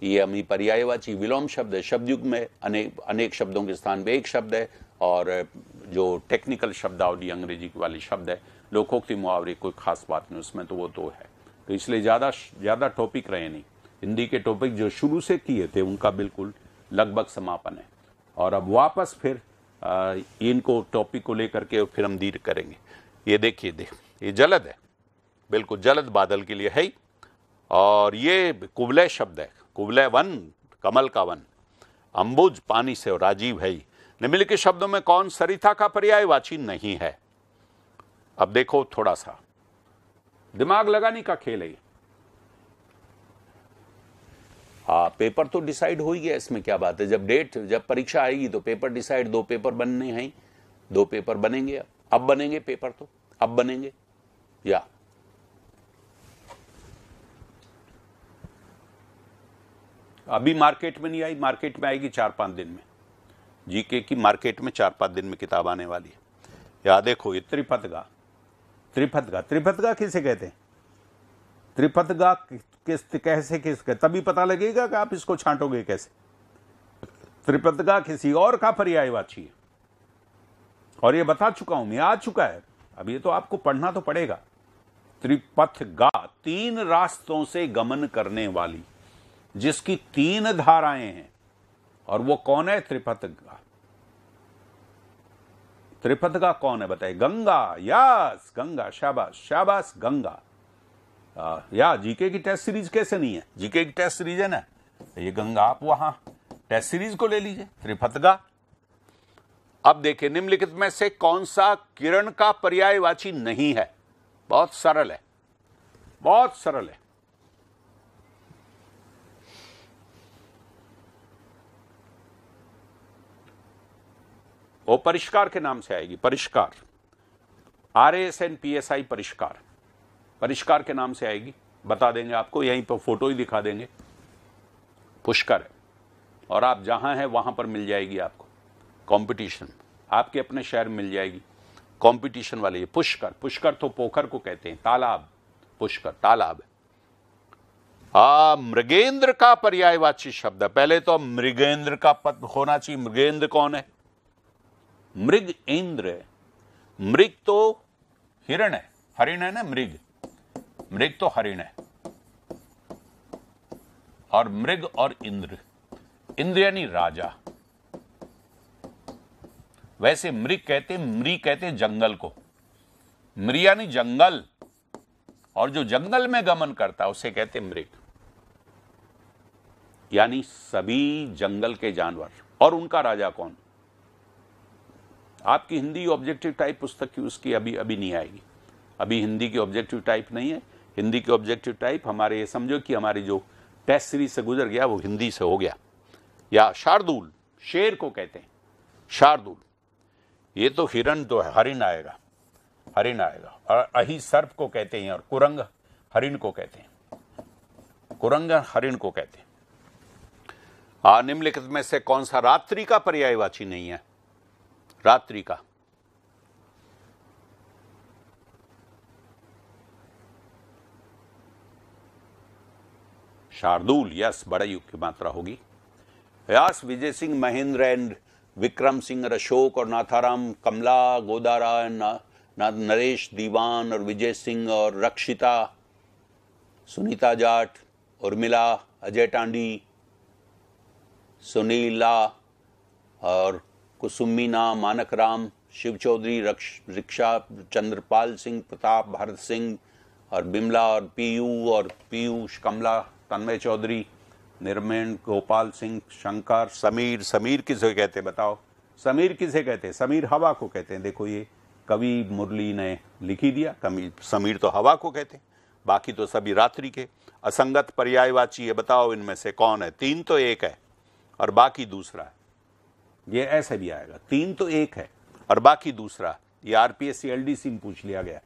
ये अमी पर्यायवाची विलोम शब्द है शब्दयुग में अनेक अनेक शब्दों के स्थान पर एक शब्द है और जो टेक्निकल शब्दावली अंग्रेजी वाले शब्द है लोकोक्ति मुहावरे कोई खास बात नहीं उसमें तो वो तो है तो इसलिए ज़्यादा ज़्यादा टॉपिक रहे नहीं हिंदी के टॉपिक जो शुरू से किए थे उनका बिल्कुल लगभग समापन है और अब वापस फिर इनको टॉपिक को लेकर के फिर हम दीर करेंगे ये देखिए देख ये जलद है बिल्कुल जलद बादल के लिए है ही और ये कुबलय शब्द है कुबलय वन कमल का वन अंबुज पानी से और राजीव है ही निम्नलिखित शब्दों में कौन सरिता का पर्याय वाची नहीं है अब देखो थोड़ा सा दिमाग लगाने का खेल है हाँ पेपर तो डिसाइड हो ही गया इसमें क्या बात है जब डेट जब परीक्षा आएगी तो पेपर डिसाइड दो पेपर बनने हैं दो पेपर बनेंगे अब बनेंगे पेपर तो अब बनेंगे या अभी मार्केट में नहीं आई मार्केट में आएगी चार पाँच दिन में जीके की मार्केट में चार पाँच दिन में किताब आने वाली है या देखो ये त्रिपथगा त्रिपथगा त्रिपथगा किसे कहते हैं त्रिपथगा किस कैसे किस तभी पता लगेगा कि आप इसको छांटोगे कैसे त्रिपथगा किसी और का पर्यायवाची है और ये बता चुका हूं मैं आ चुका है अब ये तो आपको पढ़ना तो पड़ेगा त्रिपथगा तीन रास्तों से गमन करने वाली जिसकी तीन धाराएं हैं और वो कौन है त्रिपथगा त्रिपथगा कौन है बताइए गंगा यास गंगा शाबाश शाबाश गंगा आ, या जीके की टेस्ट सीरीज कैसे नहीं है जीके की टेस्ट सीरीज है ना तो ये गंगा आप वहां टेस्ट सीरीज को ले लीजिए त्रिपथगा अब देखिए निम्नलिखित में से कौन सा किरण का पर्यायवाची नहीं है बहुत सरल है बहुत सरल है वो परिष्कार के नाम से आएगी Parishkar R S N P S I Parishkar Parishkar के नाम से आएगी बता देंगे आपको यहीं पर फोटो ही दिखा देंगे पुष्कर है और आप जहां हैं वहां पर मिल जाएगी आपको कंपटीशन आपके अपने शहर में मिल जाएगी कंपटीशन वाले ये पुष्कर पुष्कर तो पोखर को कहते हैं तालाब पुष्कर तालाब आ मृगेंद्र का पर्यायवाची शब्द है पहले तो मृगेंद्र का पद होना चाहिए मृगेंद्र कौन है मृग इंद्र मृग तो हिरण है हरिण है ना मृग मृग तो हरिण है और मृग और इंद्र इंद्र यानी राजा वैसे मृग कहते मृग कहते जंगल को मृ यानी जंगल और जो जंगल में गमन करता उसे कहते मृग यानी सभी जंगल के जानवर और उनका राजा कौन आपकी हिंदी ऑब्जेक्टिव टाइप पुस्तक की उसकी अभी अभी नहीं आएगी अभी हिंदी की ऑब्जेक्टिव टाइप नहीं है हिंदी की ऑब्जेक्टिव टाइप हमारे ये समझो कि हमारी जो टेस्ट सीरीज से गुजर गया वो हिंदी से हो गया या शार्दुल शेर को कहते हैं शार्दुल ये तो हिरण तो है हरिन आएगा हरिन आएगा और अही सर्प को कहते हैं और कुरंग हरिन को कहते हैं कुरंग हरिन को कहते हैं निम्नलिखित में से कौन सा रात्रि का पर्यायवाची नहीं है रात्रि का शार्दूल यस बड़े युग की मात्रा होगी व्यास विजय सिंह महेंद्र एंड विक्रम सिंह और अशोक और नाथाराम कमला गोदारा ना, ना, नरेश दीवान और विजय सिंह और रक्षिता सुनीता जाट उर्मिला अजय टांडी सुनीला और कुसुमी मीना मानक राम शिव चौधरी रिक्शा चंद्रपाल सिंह प्रताप भारत सिंह और बिमला और पीयू और पीयूष कमला तन्मय चौधरी निर्मेण गोपाल सिंह शंकर समीर समीर किसे कहते बताओ समीर किसे कहते हैं समीर हवा को कहते हैं देखो ये कवि मुरली ने लिखी दिया कमी समीर तो हवा को कहते हैं बाकी तो सभी रात्रि के असंगत पर्यायवाची है बताओ इनमें से कौन है तीन तो एक है और बाकी दूसरा है ये ऐसे भी आएगा तीन तो एक है और बाकी दूसरा ये आरपीएससी एलडीसी में पूछ लिया गया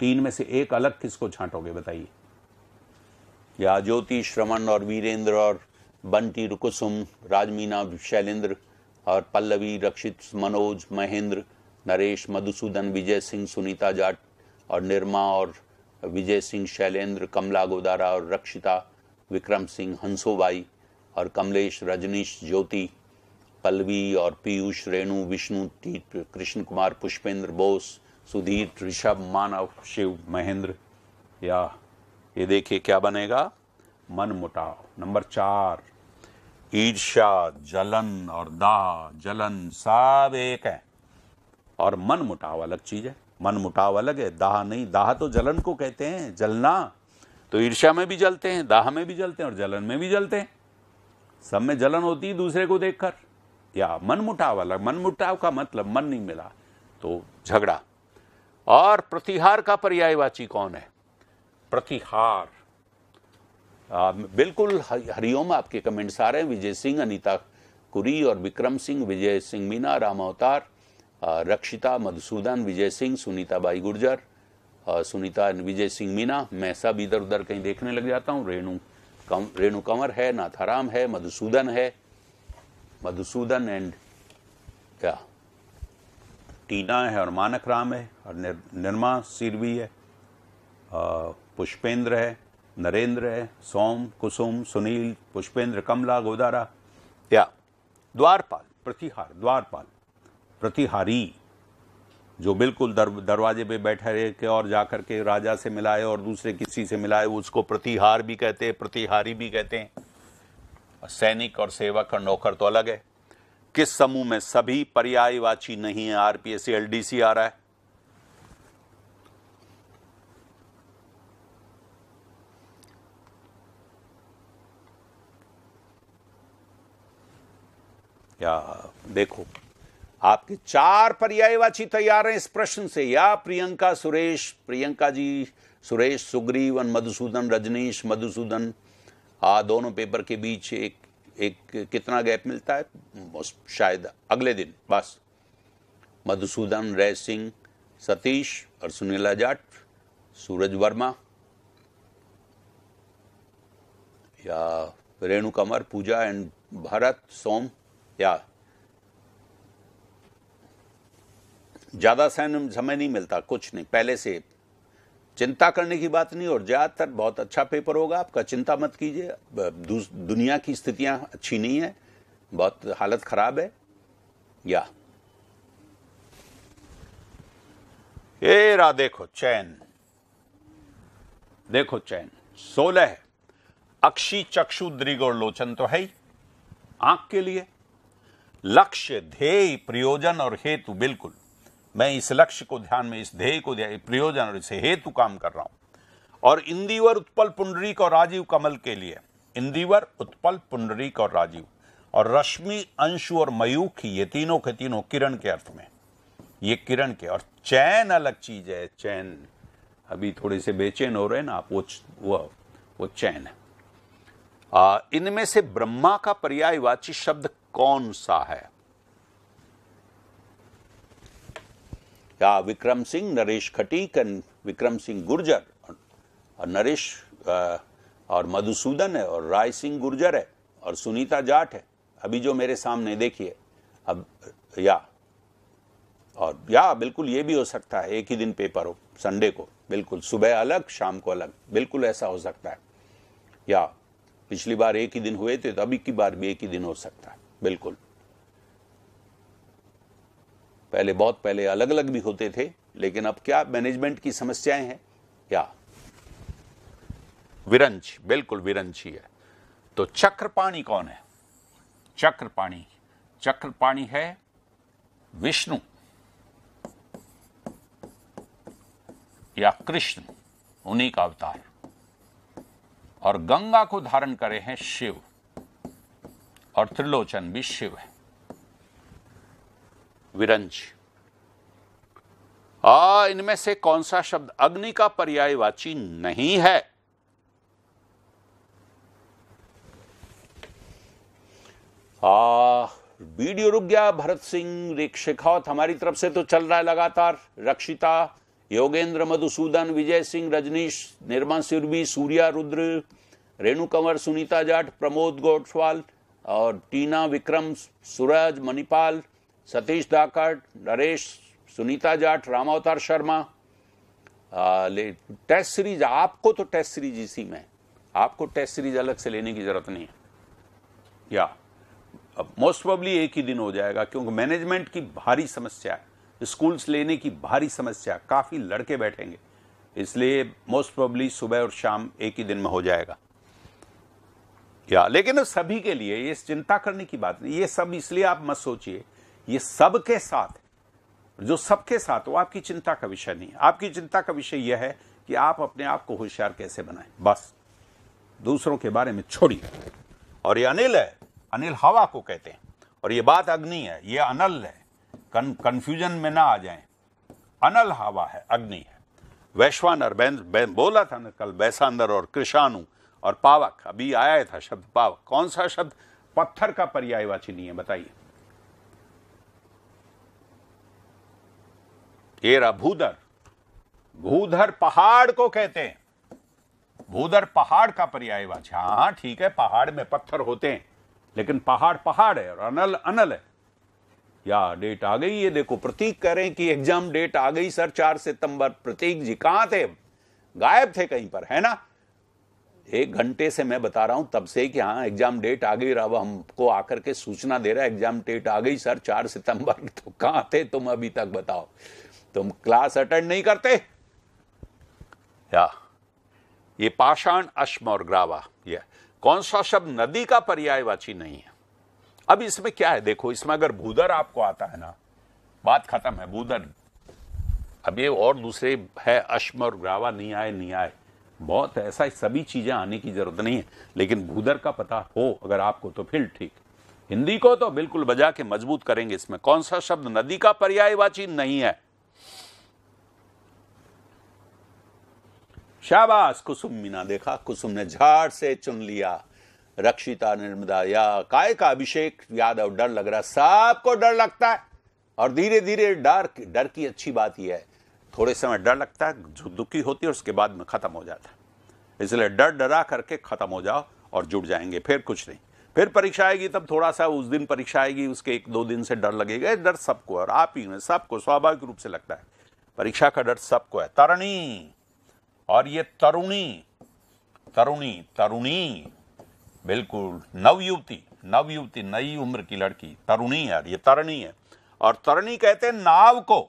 तीन में से एक अलग किसको छांटोगे बताइए या ज्योति श्रवण और वीरेंद्र और बंटी रुकुसुम राजमीना शैलेंद्र और पल्लवी रक्षित मनोज महेंद्र नरेश मधुसूदन विजय सिंह सुनीता जाट और निर्मा और विजय सिंह शैलेंद्र कमला गोदारा और रक्षिता विक्रम सिंह हंसोबाई और कमलेश रजनीश ज्योति पल्लवी और पीयूष रेणु विष्णु तीर्थ कृष्ण कुमार पुष्पेंद्र बोस सुधीर ऋषभ मानव शिव महेंद्र या ये देखिए क्या बनेगा मन मुटाव नंबर चार ईर्षा जलन और दाह जलन सब एक है और मन मुटाव अलग चीज है मन मुटाव अलग है दाह नहीं दाह तो जलन को कहते हैं जलना तो ईर्ष्या में भी जलते हैं दाह में भी जलते हैं और जलन में भी जलते हैं सब में जलन होती है दूसरे को देखकर या मनमुटाव वाला मनमुटाव का मतलब मन नहीं मिला तो झगड़ा और प्रतिहार का पर्यायवाची कौन है प्रतिहार आ, बिल्कुल हरिओम आपके कमेंट्स आ रहे हैं विजय सिंह अनीता कुरी और विक्रम सिंह विजय सिंह मीना राम अवतार रक्षिता मधुसूदन विजय सिंह सुनीता बाई गुर्जर सुनीता विजय सिंह मीना मैं सब इधर उधर कहीं देखने लग जाता हूँ रेणु कम, रेणु कंवर है नाथाराम है मधुसूदन है मधुसूदन एंड क्या टीना है और मानक राम है और निर, निर्मा सिरवी है पुष्पेंद्र है नरेंद्र है सोम कुसुम सुनील पुष्पेंद्र कमला गोदारा क्या द्वारपाल प्रतिहार द्वारपाल प्रतिहारी जो बिल्कुल दर, दरवाजे पे बैठे रहे के और जाकर के राजा से मिलाए और दूसरे किसी से मिलाए उसको प्रतिहार भी कहते हैं प्रतिहारी भी कहते हैं सैनिक और सेवक और नौकर तो अलग है किस समूह में सभी पर्यायवाची नहीं है आरपीएससी एलडीसी आ रहा है या देखो आपके चार पर्यायवाची तैयार हैं इस प्रश्न से या प्रियंका सुरेश प्रियंका जी सुरेश सुग्रीवन मधुसूदन रजनीश मधुसूदन आ, हाँ, दोनों पेपर के बीच एक एक कितना गैप मिलता है शायद अगले दिन बस मधुसूदन रय सिंह सतीश और सुनीला जाट सूरज वर्मा या रेणु कंवर पूजा एंड भारत सोम या ज़्यादा समय नहीं मिलता कुछ नहीं पहले से चिंता करने की बात नहीं और ज़्यादातर बहुत अच्छा पेपर होगा आपका चिंता मत कीजिए दुनिया की स्थितियां अच्छी नहीं है बहुत हालत खराब है या ए रा देखो चैन देखो चैन सोलह अक्षी चक्षु द्रिग और लोचन तो है ही आंख के लिए लक्ष्य ध्येय प्रयोजन और हेतु बिल्कुल मैं इस लक्ष्य को ध्यान में इस ध्येय को प्रयोजन और इसे हेतु काम कर रहा हूं और इंदिवर उत्पल पुंडरीक और राजीव कमल के लिए इंदिवर उत्पल पुंडरीक और राजीव और रश्मि अंशु और मयूख ये तीनों के तीनों किरण के अर्थ में ये किरण के और चैन अलग चीज है चैन अभी थोड़े से बेचैन हो रहे ना आप वो वो, वो चैन इनमें से ब्रह्मा का पर्यायवाची शब्द कौन सा है या विक्रम सिंह नरेश खटीक एंड विक्रम सिंह गुर्जर और नरेश और मधुसूदन है और राय सिंह गुर्जर है और सुनीता जाट है अभी जो मेरे सामने देखिए अब या और या बिल्कुल ये भी हो सकता है एक ही दिन पेपर हो संडे को बिल्कुल सुबह अलग शाम को अलग बिल्कुल ऐसा हो सकता है या पिछली बार एक ही दिन हुए थे तो अभी की बार भी एक ही दिन हो सकता है बिल्कुल पहले बहुत पहले अलग अलग भी होते थे लेकिन अब क्या मैनेजमेंट की समस्याएं हैं क्या विरंच बिल्कुल विरंच ही है तो चक्रपाणी कौन है चक्रपाणी चक्रपाणी है विष्णु या कृष्ण उन्हीं का अवतार और गंगा को धारण करे हैं शिव और त्रिलोचन भी शिव है विरंज आ इनमें से कौन सा शब्द अग्नि का पर्यायवाची नहीं है आ वीडियो रुक गया भरत सिंह शेखावत हमारी तरफ से तो चल रहा है लगातार रक्षिता योगेंद्र मधुसूदन विजय सिंह रजनीश निर्मा सिरवी सूर्या रुद्र रेणु कंवर सुनीता जाट प्रमोद गोटवाल और टीना विक्रम सूरज मणिपाल सतीश धाकड़ नरेश सुनीता जाट राम अवतार शर्मा टेस्ट सीरीज आपको तो टेस्ट सीरीज इसी में आपको टेस्ट सीरीज अलग से लेने की जरूरत नहीं है या मोस्ट प्रॉब्ली एक ही दिन हो जाएगा क्योंकि मैनेजमेंट की भारी समस्या स्कूल्स लेने की भारी समस्या काफ़ी लड़के बैठेंगे इसलिए मोस्ट प्रॉब्ली सुबह और शाम एक ही दिन में हो जाएगा या लेकिन सभी के लिए ये चिंता करने की बात नहीं ये सब इसलिए आप मत सोचिए ये सब के साथ जो सबके साथ वो आपकी चिंता का विषय नहीं है आपकी चिंता का विषय यह है कि आप अपने आप को होशियार कैसे बनाएं बस दूसरों के बारे में छोड़िए और ये अनिल है अनिल हवा को कहते हैं और ये बात अग्नि है ये अनल है कन, कन्फ्यूजन में ना आ जाए अनल हवा है अग्नि है वैश्वानर बैन, बैन बोला था ना कल वैसानर और कृषाणु और पावक अभी आया था शब्द पावक कौन सा शब्द पत्थर का पर्यायवाची नहीं है बताइए ये रहा भूधर भूधर पहाड़ को कहते हैं भूधर पहाड़ का पर्याय हाँ ठीक है पहाड़ में पत्थर होते हैं लेकिन पहाड़ पहाड़ है और अनल अनल है या डेट आ गई ये देखो प्रतीक कह रहे हैं कि एग्जाम डेट आ गई सर चार सितंबर प्रतीक जी कहां थे गायब थे कहीं पर है ना एक घंटे से मैं बता रहा हूं तब से कि हाँ एग्जाम डेट आ गई रहा हमको आकर के सूचना दे रहा है एग्जाम डेट आ गई सर चार सितंबर तो कहां थे तुम अभी तक बताओ तुम क्लास अटेंड नहीं करते या ये पाषाण अश्म और ग्रावा यह कौन सा शब्द नदी का पर्यायवाची नहीं है अब इसमें क्या है देखो इसमें अगर भूधर आपको आता है ना बात खत्म है भूधर अब ये और दूसरे है अश्म और ग्रावा नहीं आए नहीं आए बहुत ऐसा सभी चीजें आने की जरूरत नहीं है लेकिन भूधर का पता हो अगर आपको तो फिर ठीक हिंदी को तो बिल्कुल बजा के मजबूत करेंगे इसमें कौन सा शब्द नदी का पर्यायवाची नहीं है शाबाश कुसुम मीना देखा कुसुम ने झाड़ से चुन लिया रक्षिता निर्मदा या काय का अभिषेक यादव डर लग रहा सबको डर लगता है और धीरे धीरे डर डर की अच्छी बात यह है थोड़े समय डर लगता है दुखी होती है और उसके बाद में खत्म हो जाता है इसलिए डर डरा करके खत्म हो जाओ और जुड़ जाएंगे फिर कुछ नहीं फिर परीक्षा आएगी तब थोड़ा सा उस दिन परीक्षा आएगी उसके एक दो दिन से डर लगेगा डर सबको और आप ही में सबको स्वाभाविक रूप से लगता है परीक्षा का डर सबको है तरणी और ये तरुणी तरुणी तरुणी बिल्कुल नवयुवती नवयुवती नई उम्र की लड़की तरुणी यार ये तरणी है और तरणी कहते हैं नाव को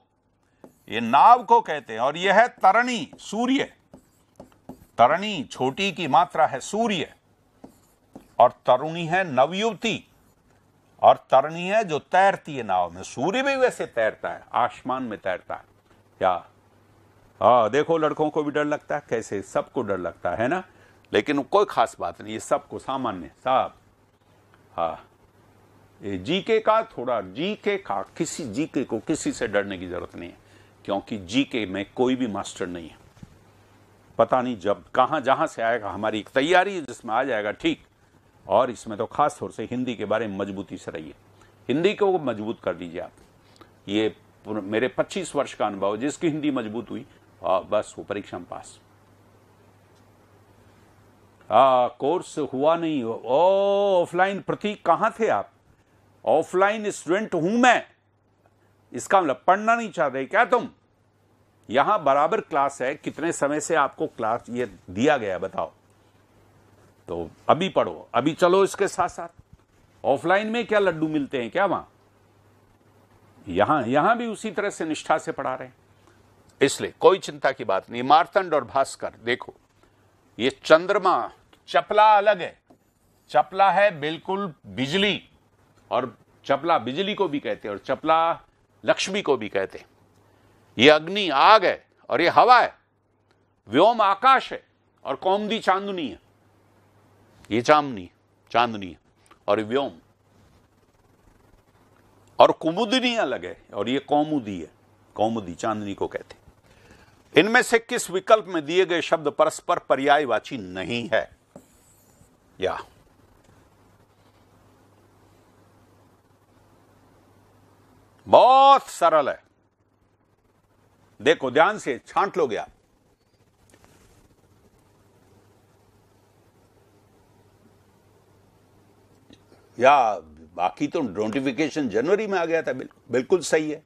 ये नाव को कहते हैं और यह है तरणी सूर्य तरणी छोटी की मात्रा है सूर्य और तरुणी है नवयुवती और तरणी है जो तैरती है नाव में सूर्य भी वैसे तैरता है आसमान में तैरता है या हाँ देखो लड़कों को भी डर लगता है कैसे सबको डर लगता है ना लेकिन कोई खास बात नहीं ये सबको सामान्य साहब हाँ जीके का थोड़ा जीके का किसी जीके को किसी से डरने की जरूरत नहीं है क्योंकि जीके में कोई भी मास्टर नहीं है पता नहीं जब कहाँ जहाँ से आएगा हमारी एक तैयारी जिसमें आ जाएगा ठीक और इसमें तो खास तौर से हिंदी के बारे में मजबूती से रहिए हिंदी को मजबूत कर दीजिए आप ये मेरे 25 वर्ष का अनुभव जिसकी हिंदी मजबूत हुई और बस वो परीक्षा में पास आ, कोर्स हुआ नहीं ओ ऑफलाइन प्रतीक कहां थे आप ऑफलाइन स्टूडेंट हूं मैं इसका मतलब पढ़ना नहीं चाहते क्या तुम यहां बराबर क्लास है कितने समय से आपको क्लास ये दिया गया बताओ तो अभी पढ़ो अभी चलो इसके साथ साथ ऑफलाइन में क्या लड्डू मिलते हैं क्या वहां यहां यहां भी उसी तरह से निष्ठा से पढ़ा रहे हैं इसलिए कोई चिंता की बात नहीं मारतंड और भास्कर देखो ये चंद्रमा चपला अलग है चपला है बिल्कुल बिजली और चपला बिजली को भी कहते हैं और चपला लक्ष्मी को भी कहते हैं ये अग्नि आग है और ये हवा है व्योम आकाश है और कौमदी चांदनी है ये चांदनी चांदनी है और व्योम और कुमुदनी अलग है और ये कौमुदी है कौमुदी चांदनी को कहते हैं इनमें से किस विकल्प में दिए गए शब्द परस्पर पर्यायवाची नहीं है या बहुत सरल है देखो ध्यान से छांट लो गया या बाकी तो नोटिफिकेशन जनवरी में आ गया था बिल्कुल बिल्कुल सही है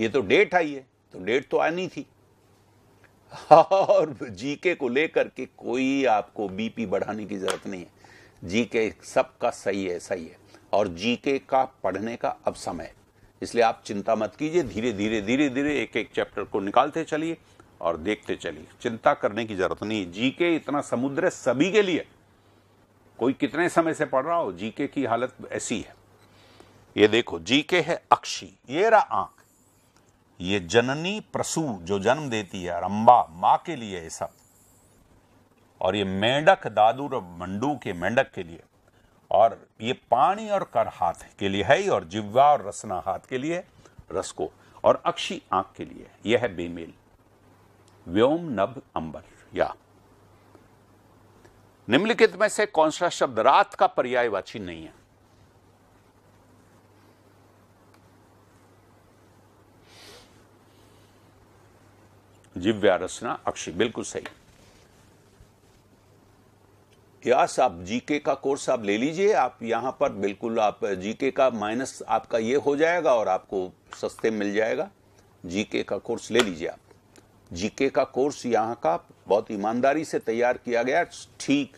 ये तो डेट आई है तो डेट तो आनी थी और जीके को लेकर के कोई आपको बीपी बढ़ाने की जरूरत नहीं है जीके सबका सही है सही है और जीके का पढ़ने का अब समय है इसलिए आप चिंता मत कीजिए धीरे धीरे धीरे धीरे एक एक चैप्टर को निकालते चलिए और देखते चलिए चिंता करने की जरूरत नहीं जीके इतना समुद्र है सभी के लिए कोई कितने समय से पढ़ रहा हो जीके की हालत ऐसी है ये देखो जीके है अक्षी ये रहा आंख ये जननी प्रसू जो जन्म देती है और अम्बा के लिए ऐसा सब और ये मेंढक दादू और मंडू के मेंढक के लिए और ये पानी और कर हाथ के लिए है और जिव्वा और रसना हाथ के लिए रस को और अक्षी आंख के लिए यह है बेमेल व्योम नभ अंबर या निम्नलिखित में से कौन सा शब्द रात का पर्यायवाची नहीं है जिव्या रचना अक्षय बिल्कुल सही यास आप जीके का कोर्स आप ले लीजिए आप यहां पर बिल्कुल आप जीके का माइनस आपका ये हो जाएगा और आपको सस्ते मिल जाएगा जीके का कोर्स ले लीजिए आप जीके का कोर्स यहाँ का बहुत ईमानदारी से तैयार किया गया ठीक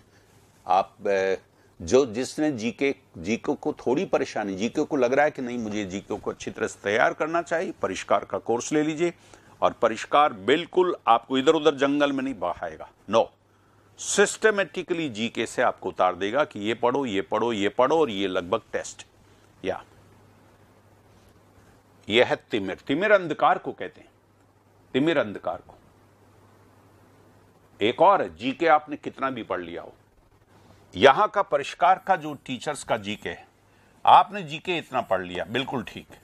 आप जो जिसने जीके जीके को थोड़ी परेशानी जीके को लग रहा है कि नहीं मुझे जीके को अच्छी तरह से तैयार करना चाहिए परिष्कार का कोर्स ले लीजिए और परिष्कार बिल्कुल आपको इधर उधर जंगल में नहीं बहाएगा नो सिस्टमेटिकली जीके से आपको उतार देगा कि ये पढ़ो ये पढ़ो ये पढ़ो और ये लगभग टेस्ट या यह है तिमिर तिमिर अंधकार को कहते हैं तिमिर अंधकार को एक और जीके आपने कितना भी पढ़ लिया हो यहां का परिष्कार का जो टीचर्स का जीके है आपने जीके इतना पढ़ लिया बिल्कुल ठीक है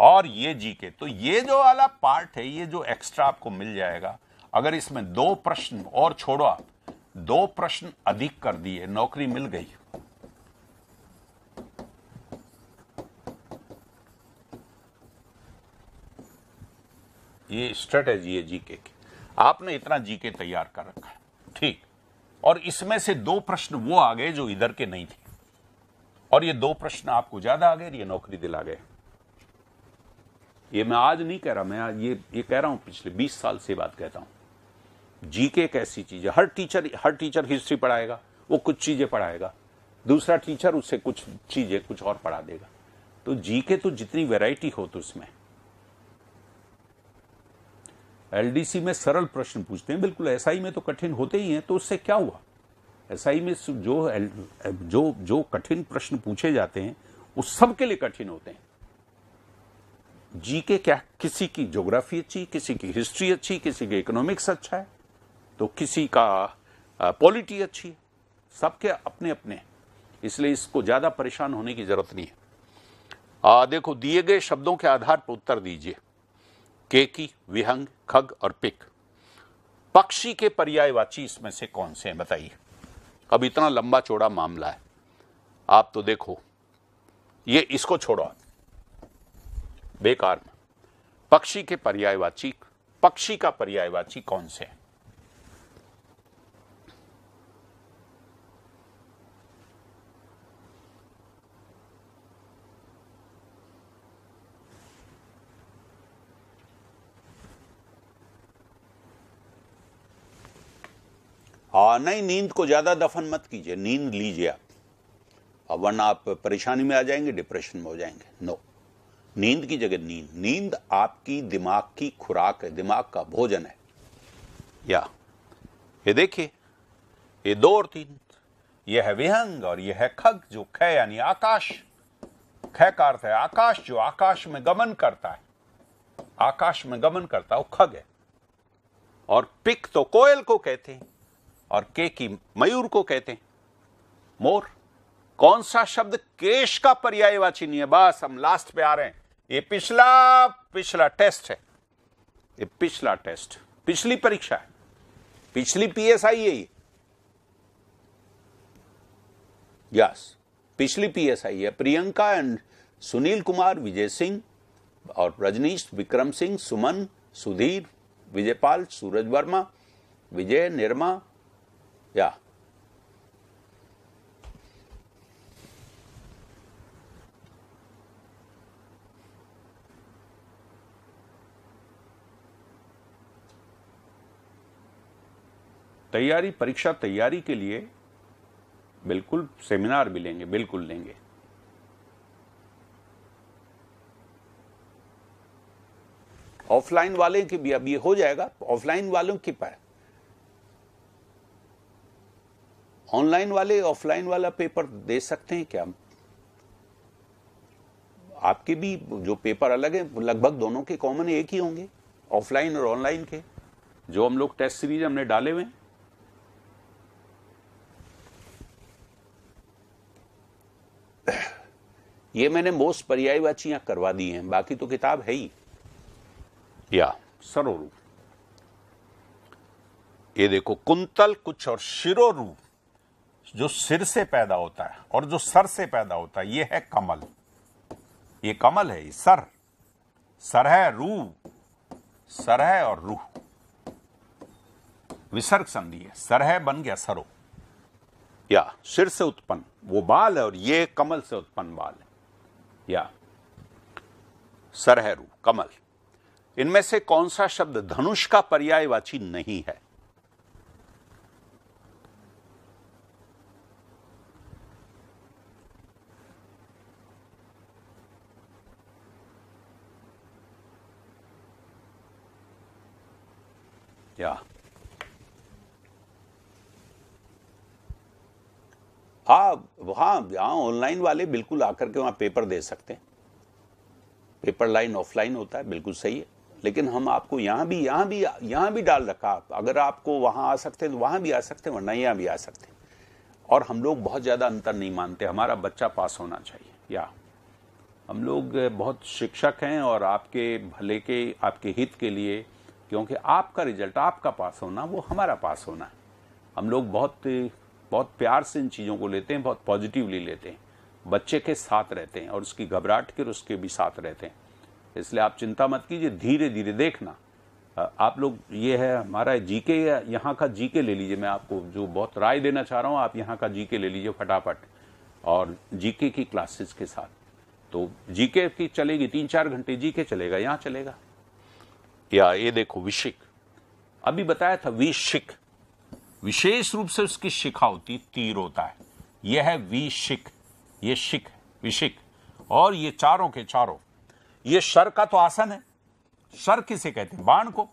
और ये जी के तो ये जो वाला पार्ट है ये जो एक्स्ट्रा आपको मिल जाएगा अगर इसमें दो प्रश्न और छोड़ो आप दो प्रश्न अधिक कर दिए नौकरी मिल गई ये स्ट्रेटेजी है जीके की आपने इतना जीके तैयार कर रखा है ठीक और इसमें से दो प्रश्न वो आ गए जो इधर के नहीं थे और ये दो प्रश्न आपको ज्यादा आ गए ये नौकरी दिला गए ये मैं आज नहीं कह रहा मैं ये ये कह रहा हूं पिछले बीस साल से बात कहता हूं जी के एक ऐसी चीज़ है हर टीचर हर टीचर हिस्ट्री पढ़ाएगा वो कुछ चीज़ें पढ़ाएगा दूसरा टीचर उससे कुछ चीज़ें कुछ और पढ़ा देगा तो जी के तो जितनी वैरायटी हो तो उसमें एलडीसी में सरल प्रश्न पूछते हैं बिल्कुल एसआई में तो कठिन होते ही हैं तो उससे क्या हुआ एसआई में जो जो जो कठिन प्रश्न पूछे जाते हैं वो सबके लिए कठिन होते हैं जी के क्या किसी की ज्योग्राफी अच्छी किसी की हिस्ट्री अच्छी किसी की इकोनॉमिक्स अच्छा है तो किसी का पॉलिटी अच्छी है सबके अपने अपने इसलिए इसको ज़्यादा परेशान होने की ज़रूरत नहीं है आ, देखो दिए गए शब्दों के आधार पर उत्तर दीजिए केकी विहंग खग और पिक पक्षी के पर्यायवाची इसमें से कौन से हैं बताइए अब इतना लंबा चौड़ा मामला है आप तो देखो ये इसको छोड़ो आप बेकार में पक्षी के पर्यायवाची पक्षी का पर्यायवाची कौन से है हाँ, नहीं नींद को ज़्यादा दफन मत कीजिए नींद लीजिए आप वरना आप परेशानी में आ जाएंगे डिप्रेशन में हो जाएंगे नो no. नींद की जगह नींद नींद आपकी दिमाग की खुराक है दिमाग का भोजन है या ये देखिए ये दो और तीन यह है विहंग और यह है खग जो ख यानी आकाश ख का अर्थ है आकाश जो आकाश में गमन करता है आकाश में गमन करता है वो खग है और पिक तो कोयल को कहते हैं और के की मयूर को कहते हैं मोर कौन सा शब्द केश का पर्यायवाची नहीं है बस हम लास्ट पे आ रहे हैं ये पिछला पिछला टेस्ट है ये पिछला टेस्ट पिछली परीक्षा है पिछली पीएसआई है ये यस पिछली पीएसआई है प्रियंका एंड सुनील कुमार विजय सिंह और रजनीश विक्रम सिंह सुमन सुधीर विजयपाल सूरज वर्मा विजय निर्मा या तैयारी परीक्षा तैयारी के लिए बिल्कुल सेमिनार भी लेंगे बिल्कुल लेंगे ऑफलाइन वाले की भी अब ये हो जाएगा ऑफलाइन वालों के पास ऑनलाइन वाले ऑफलाइन वाला पेपर दे सकते हैं क्या आपके भी जो पेपर अलग है लगभग दोनों के कॉमन एक ही होंगे ऑफलाइन और ऑनलाइन के जो हम लोग टेस्ट सीरीज हमने डाले हुए हैं ये मैंने मोस्ट पर्यायवाचियां करवा दी हैं बाकी तो किताब है ही या सरोरू ये देखो कुंतल कुछ और शिरोरू जो सिर से पैदा होता है और जो सर से पैदा होता है ये है कमल ये कमल है ये सर सर है रू सर है और रूह विसर्ग संधि है सर है बन गया सरो या सिर से उत्पन्न वो बाल है और ये कमल से उत्पन्न बाल है या सरहरू कमल इनमें से कौन सा शब्द धनुष का पर्यायवाची नहीं है आप वहाँ हाँ ऑनलाइन हाँ, हाँ, वाले बिल्कुल आकर के वहाँ पेपर दे सकते हैं पेपर लाइन ऑफलाइन होता है बिल्कुल सही है लेकिन हम आपको यहाँ भी यहाँ भी यहाँ भी डाल रखा आप अगर आपको वहाँ आ सकते हैं तो वहाँ भी आ सकते हैं वरना यहाँ भी आ सकते हैं और हम लोग बहुत ज़्यादा अंतर नहीं मानते हमारा बच्चा पास होना चाहिए या हम लोग बहुत शिक्षक हैं और आपके भले के आपके हित के लिए क्योंकि आपका रिजल्ट आपका पास होना वो हमारा पास होना है हम लोग बहुत बहुत प्यार से इन चीज़ों को लेते हैं बहुत पॉजिटिवली लेते हैं बच्चे के साथ रहते हैं और उसकी घबराहट के उसके भी साथ रहते हैं इसलिए आप चिंता मत कीजिए धीरे धीरे देखना आप लोग ये है हमारा जी के यहाँ का जी के ले लीजिए मैं आपको जो बहुत राय देना चाह रहा हूँ आप यहाँ का जी के ले लीजिए फटाफट और जी के की क्लासेस के साथ तो जी के की चलेगी तीन चार घंटे जी के चलेगा यहाँ चलेगा या ये देखो विशिक अभी बताया था विशिक विशेष रूप से उसकी शिखा होती तीर होता है यह है विशिक ये शिख विशिख और ये चारों के चारों ये शर का तो आसन है शर किसे कहते हैं बाण को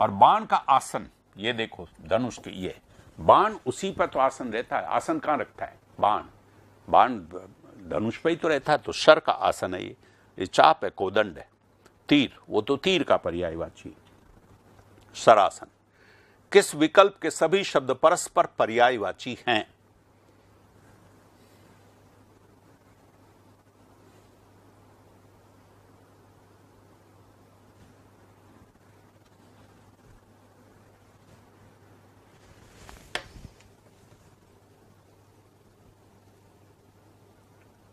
और बाण का आसन ये देखो धनुष के ये बाण उसी पर तो आसन रहता है आसन कहां रखता है बाण बाण धनुष पर ही तो रहता है तो शर का आसन है ये ये चाप है कोदंड है तीर वो तो तीर का पर्यायवाची शरासन किस विकल्प के सभी शब्द परस्पर पर्यायवाची हैं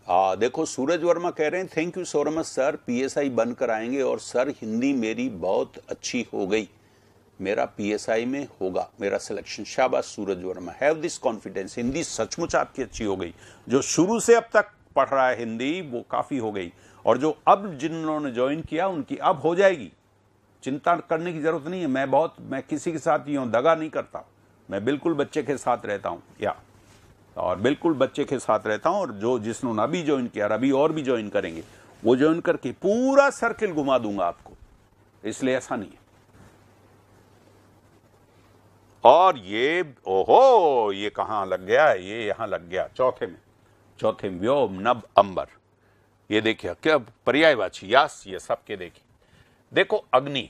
आ, देखो सूरज वर्मा कह रहे हैं thank you so much sir PSI बनकर आएंगे और सर हिंदी मेरी बहुत अच्छी हो गई मेरा पीएसआई में होगा मेरा सिलेक्शन शाबाश Suraj Verma have this confidence Hindi सचमुच आपकी अच्छी हो गई जो शुरू से अब तक पढ़ रहा है हिंदी वो काफ़ी हो गई और जो अब जिन्होंने ज्वाइन किया उनकी अब हो जाएगी चिंता करने की ज़रूरत नहीं है मैं बहुत मैं किसी के साथ यूँ दगा नहीं करता मैं बिल्कुल बच्चे के साथ रहता हूँ या और बिल्कुल बच्चे के साथ रहता हूँ और जो जिसने अभी ज्वाइन किया अभी और भी ज्वाइन करेंगे वो ज्वाइन करके पूरा सर्किल घुमा दूंगा आपको इसलिए ऐसा नहीं है और ये ओहो ये कहाँ लग गया ये यहाँ लग गया चौथे में चौथे में व्योम नब अंबर ये देखिए क्या पर्यायवाची यास ये सबके देखिए देखो अग्नि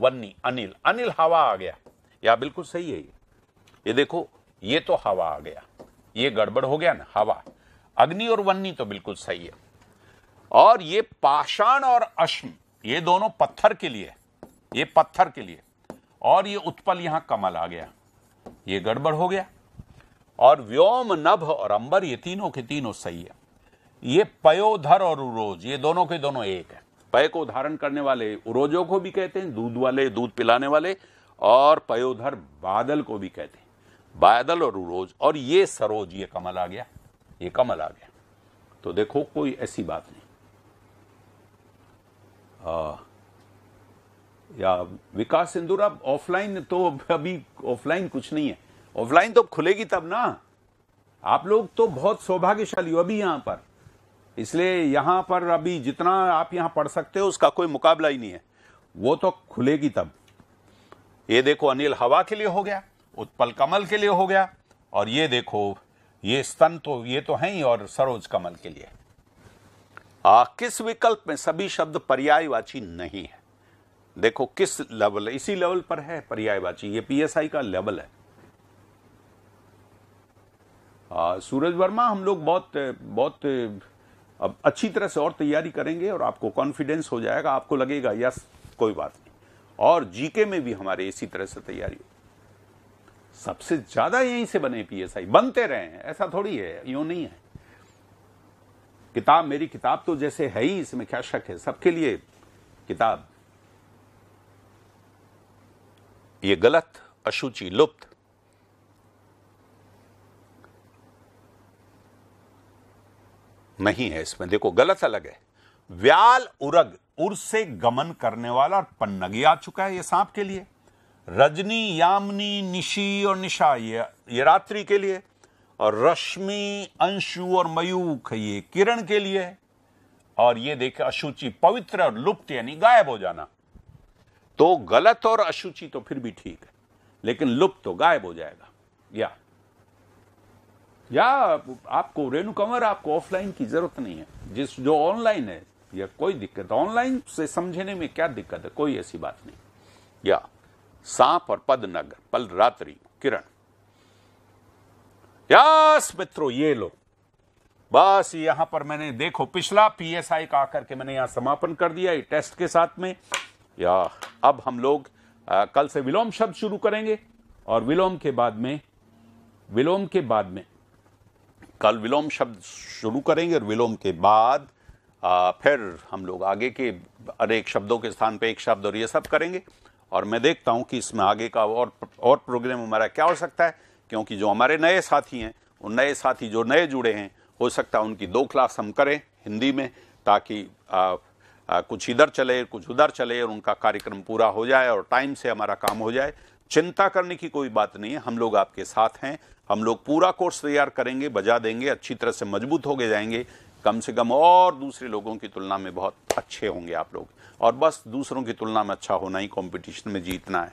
वन्नी अनिल अनिल हवा आ गया या बिल्कुल सही है ये ये देखो ये तो हवा आ गया ये गड़बड़ हो गया ना हवा अग्नि और वन्नी तो बिल्कुल सही है और ये पाषाण और अश्म ये दोनों पत्थर के लिए ये पत्थर के लिए और ये उत्पल यहां कमल आ गया ये गड़बड़ हो गया और व्योम नभ और अंबर ये तीनों के तीनों सही है ये पयोधर और उरोज ये दोनों के दोनों एक है पय को धारण करने वाले उरोजों को भी कहते हैं दूध वाले दूध पिलाने वाले और पयोधर बादल को भी कहते हैं बादल और उरोज और ये सरोज ये कमल आ गया ये कमल आ गया तो देखो कोई ऐसी बात नहीं आ, या विकास सिंदूर अब ऑफलाइन तो अभी ऑफलाइन कुछ नहीं है ऑफलाइन तो खुलेगी तब ना आप लोग तो बहुत सौभाग्यशाली हो अभी यहां पर इसलिए यहां पर अभी जितना आप यहां पढ़ सकते हो उसका कोई मुकाबला ही नहीं है वो तो खुलेगी तब ये देखो अनिल हवा के लिए हो गया उत्पल कमल के लिए हो गया और ये देखो ये स्तन तो ये तो है ही और सरोज कमल के लिए आ, किस विकल्प में सभी शब्द पर्यायवाची नहीं है देखो किस लेवल इसी लेवल पर है पर्यायवाची ये पीएसआई का लेवल है आ, सूरज वर्मा हम लोग बहुत बहुत अब अच्छी तरह से और तैयारी करेंगे और आपको कॉन्फिडेंस हो जाएगा आपको लगेगा यस कोई बात नहीं और जीके में भी हमारे इसी तरह से तैयारी सबसे ज्यादा यहीं से बने पीएसआई बनते रहे हैं ऐसा थोड़ी है यू नहीं है किताब मेरी किताब तो जैसे है ही इसमें क्या शक है सबके लिए किताब ये गलत अशुचि लुप्त नहीं है इसमें देखो गलत अलग है व्याल उरग उर से गमन करने वाला और पन्नगी आ चुका है ये सांप के लिए रजनी यामनी निशी और निशा ये ये रात्रि के लिए और रश्मि अंशु और मयूख ये किरण के लिए और ये देखे अशुचि पवित्र और लुप्त यानी गायब हो जाना तो गलत और अशुचि तो फिर भी ठीक है लेकिन लुप्त तो गायब हो जाएगा या या आपको रेणु कंवर आपको ऑफलाइन की जरूरत नहीं है जिस जो ऑनलाइन है या कोई दिक्कत ऑनलाइन से समझने में क्या दिक्कत है कोई ऐसी बात नहीं या सांप और पद नगर पल रात्रि किरण यास मित्रों ये लो बस यहां पर मैंने देखो पिछला पीएसआई का आकर के मैंने यहां समापन कर दिया ये टेस्ट के साथ में या अब हम लोग आ, कल से विलोम शब्द शुरू करेंगे और विलोम के बाद में विलोम के बाद में कल विलोम शब्द शुरू करेंगे और विलोम के बाद आ, फिर हम लोग आगे के अनेक शब्दों के स्थान पे एक शब्द और ये सब करेंगे और मैं देखता हूँ कि इसमें आगे का और और प्रोग्राम हमारा क्या हो सकता है क्योंकि जो हमारे नए साथी हैं उन नए साथी जो नए जुड़े हैं हो सकता है उनकी दो क्लास हम करें हिंदी में ताकि आ, आ, कुछ इधर चले कुछ उधर चले और उनका कार्यक्रम पूरा हो जाए और टाइम से हमारा काम हो जाए चिंता करने की कोई बात नहीं है हम लोग आपके साथ हैं हम लोग पूरा कोर्स तैयार करेंगे बजा देंगे अच्छी तरह से मजबूत हो गए जाएंगे कम से कम और दूसरे लोगों की तुलना में बहुत अच्छे होंगे आप लोग और बस दूसरों की तुलना में अच्छा होना ही कंपटीशन में जीतना है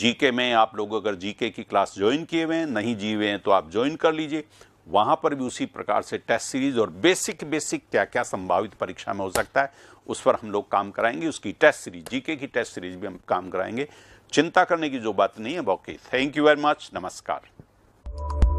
जीके में आप लोग अगर जीके की क्लास ज्वाइन किए हुए हैं नहीं जी हुए हैं तो आप ज्वाइन कर लीजिए वहां पर भी उसी प्रकार से टेस्ट सीरीज और बेसिक बेसिक क्या क्या संभावित परीक्षा में हो सकता है उस पर हम लोग काम कराएंगे उसकी टेस्ट सीरीज जीके की टेस्ट सीरीज भी हम काम कराएंगे चिंता करने की जो बात नहीं है okay thank you very much नमस्कार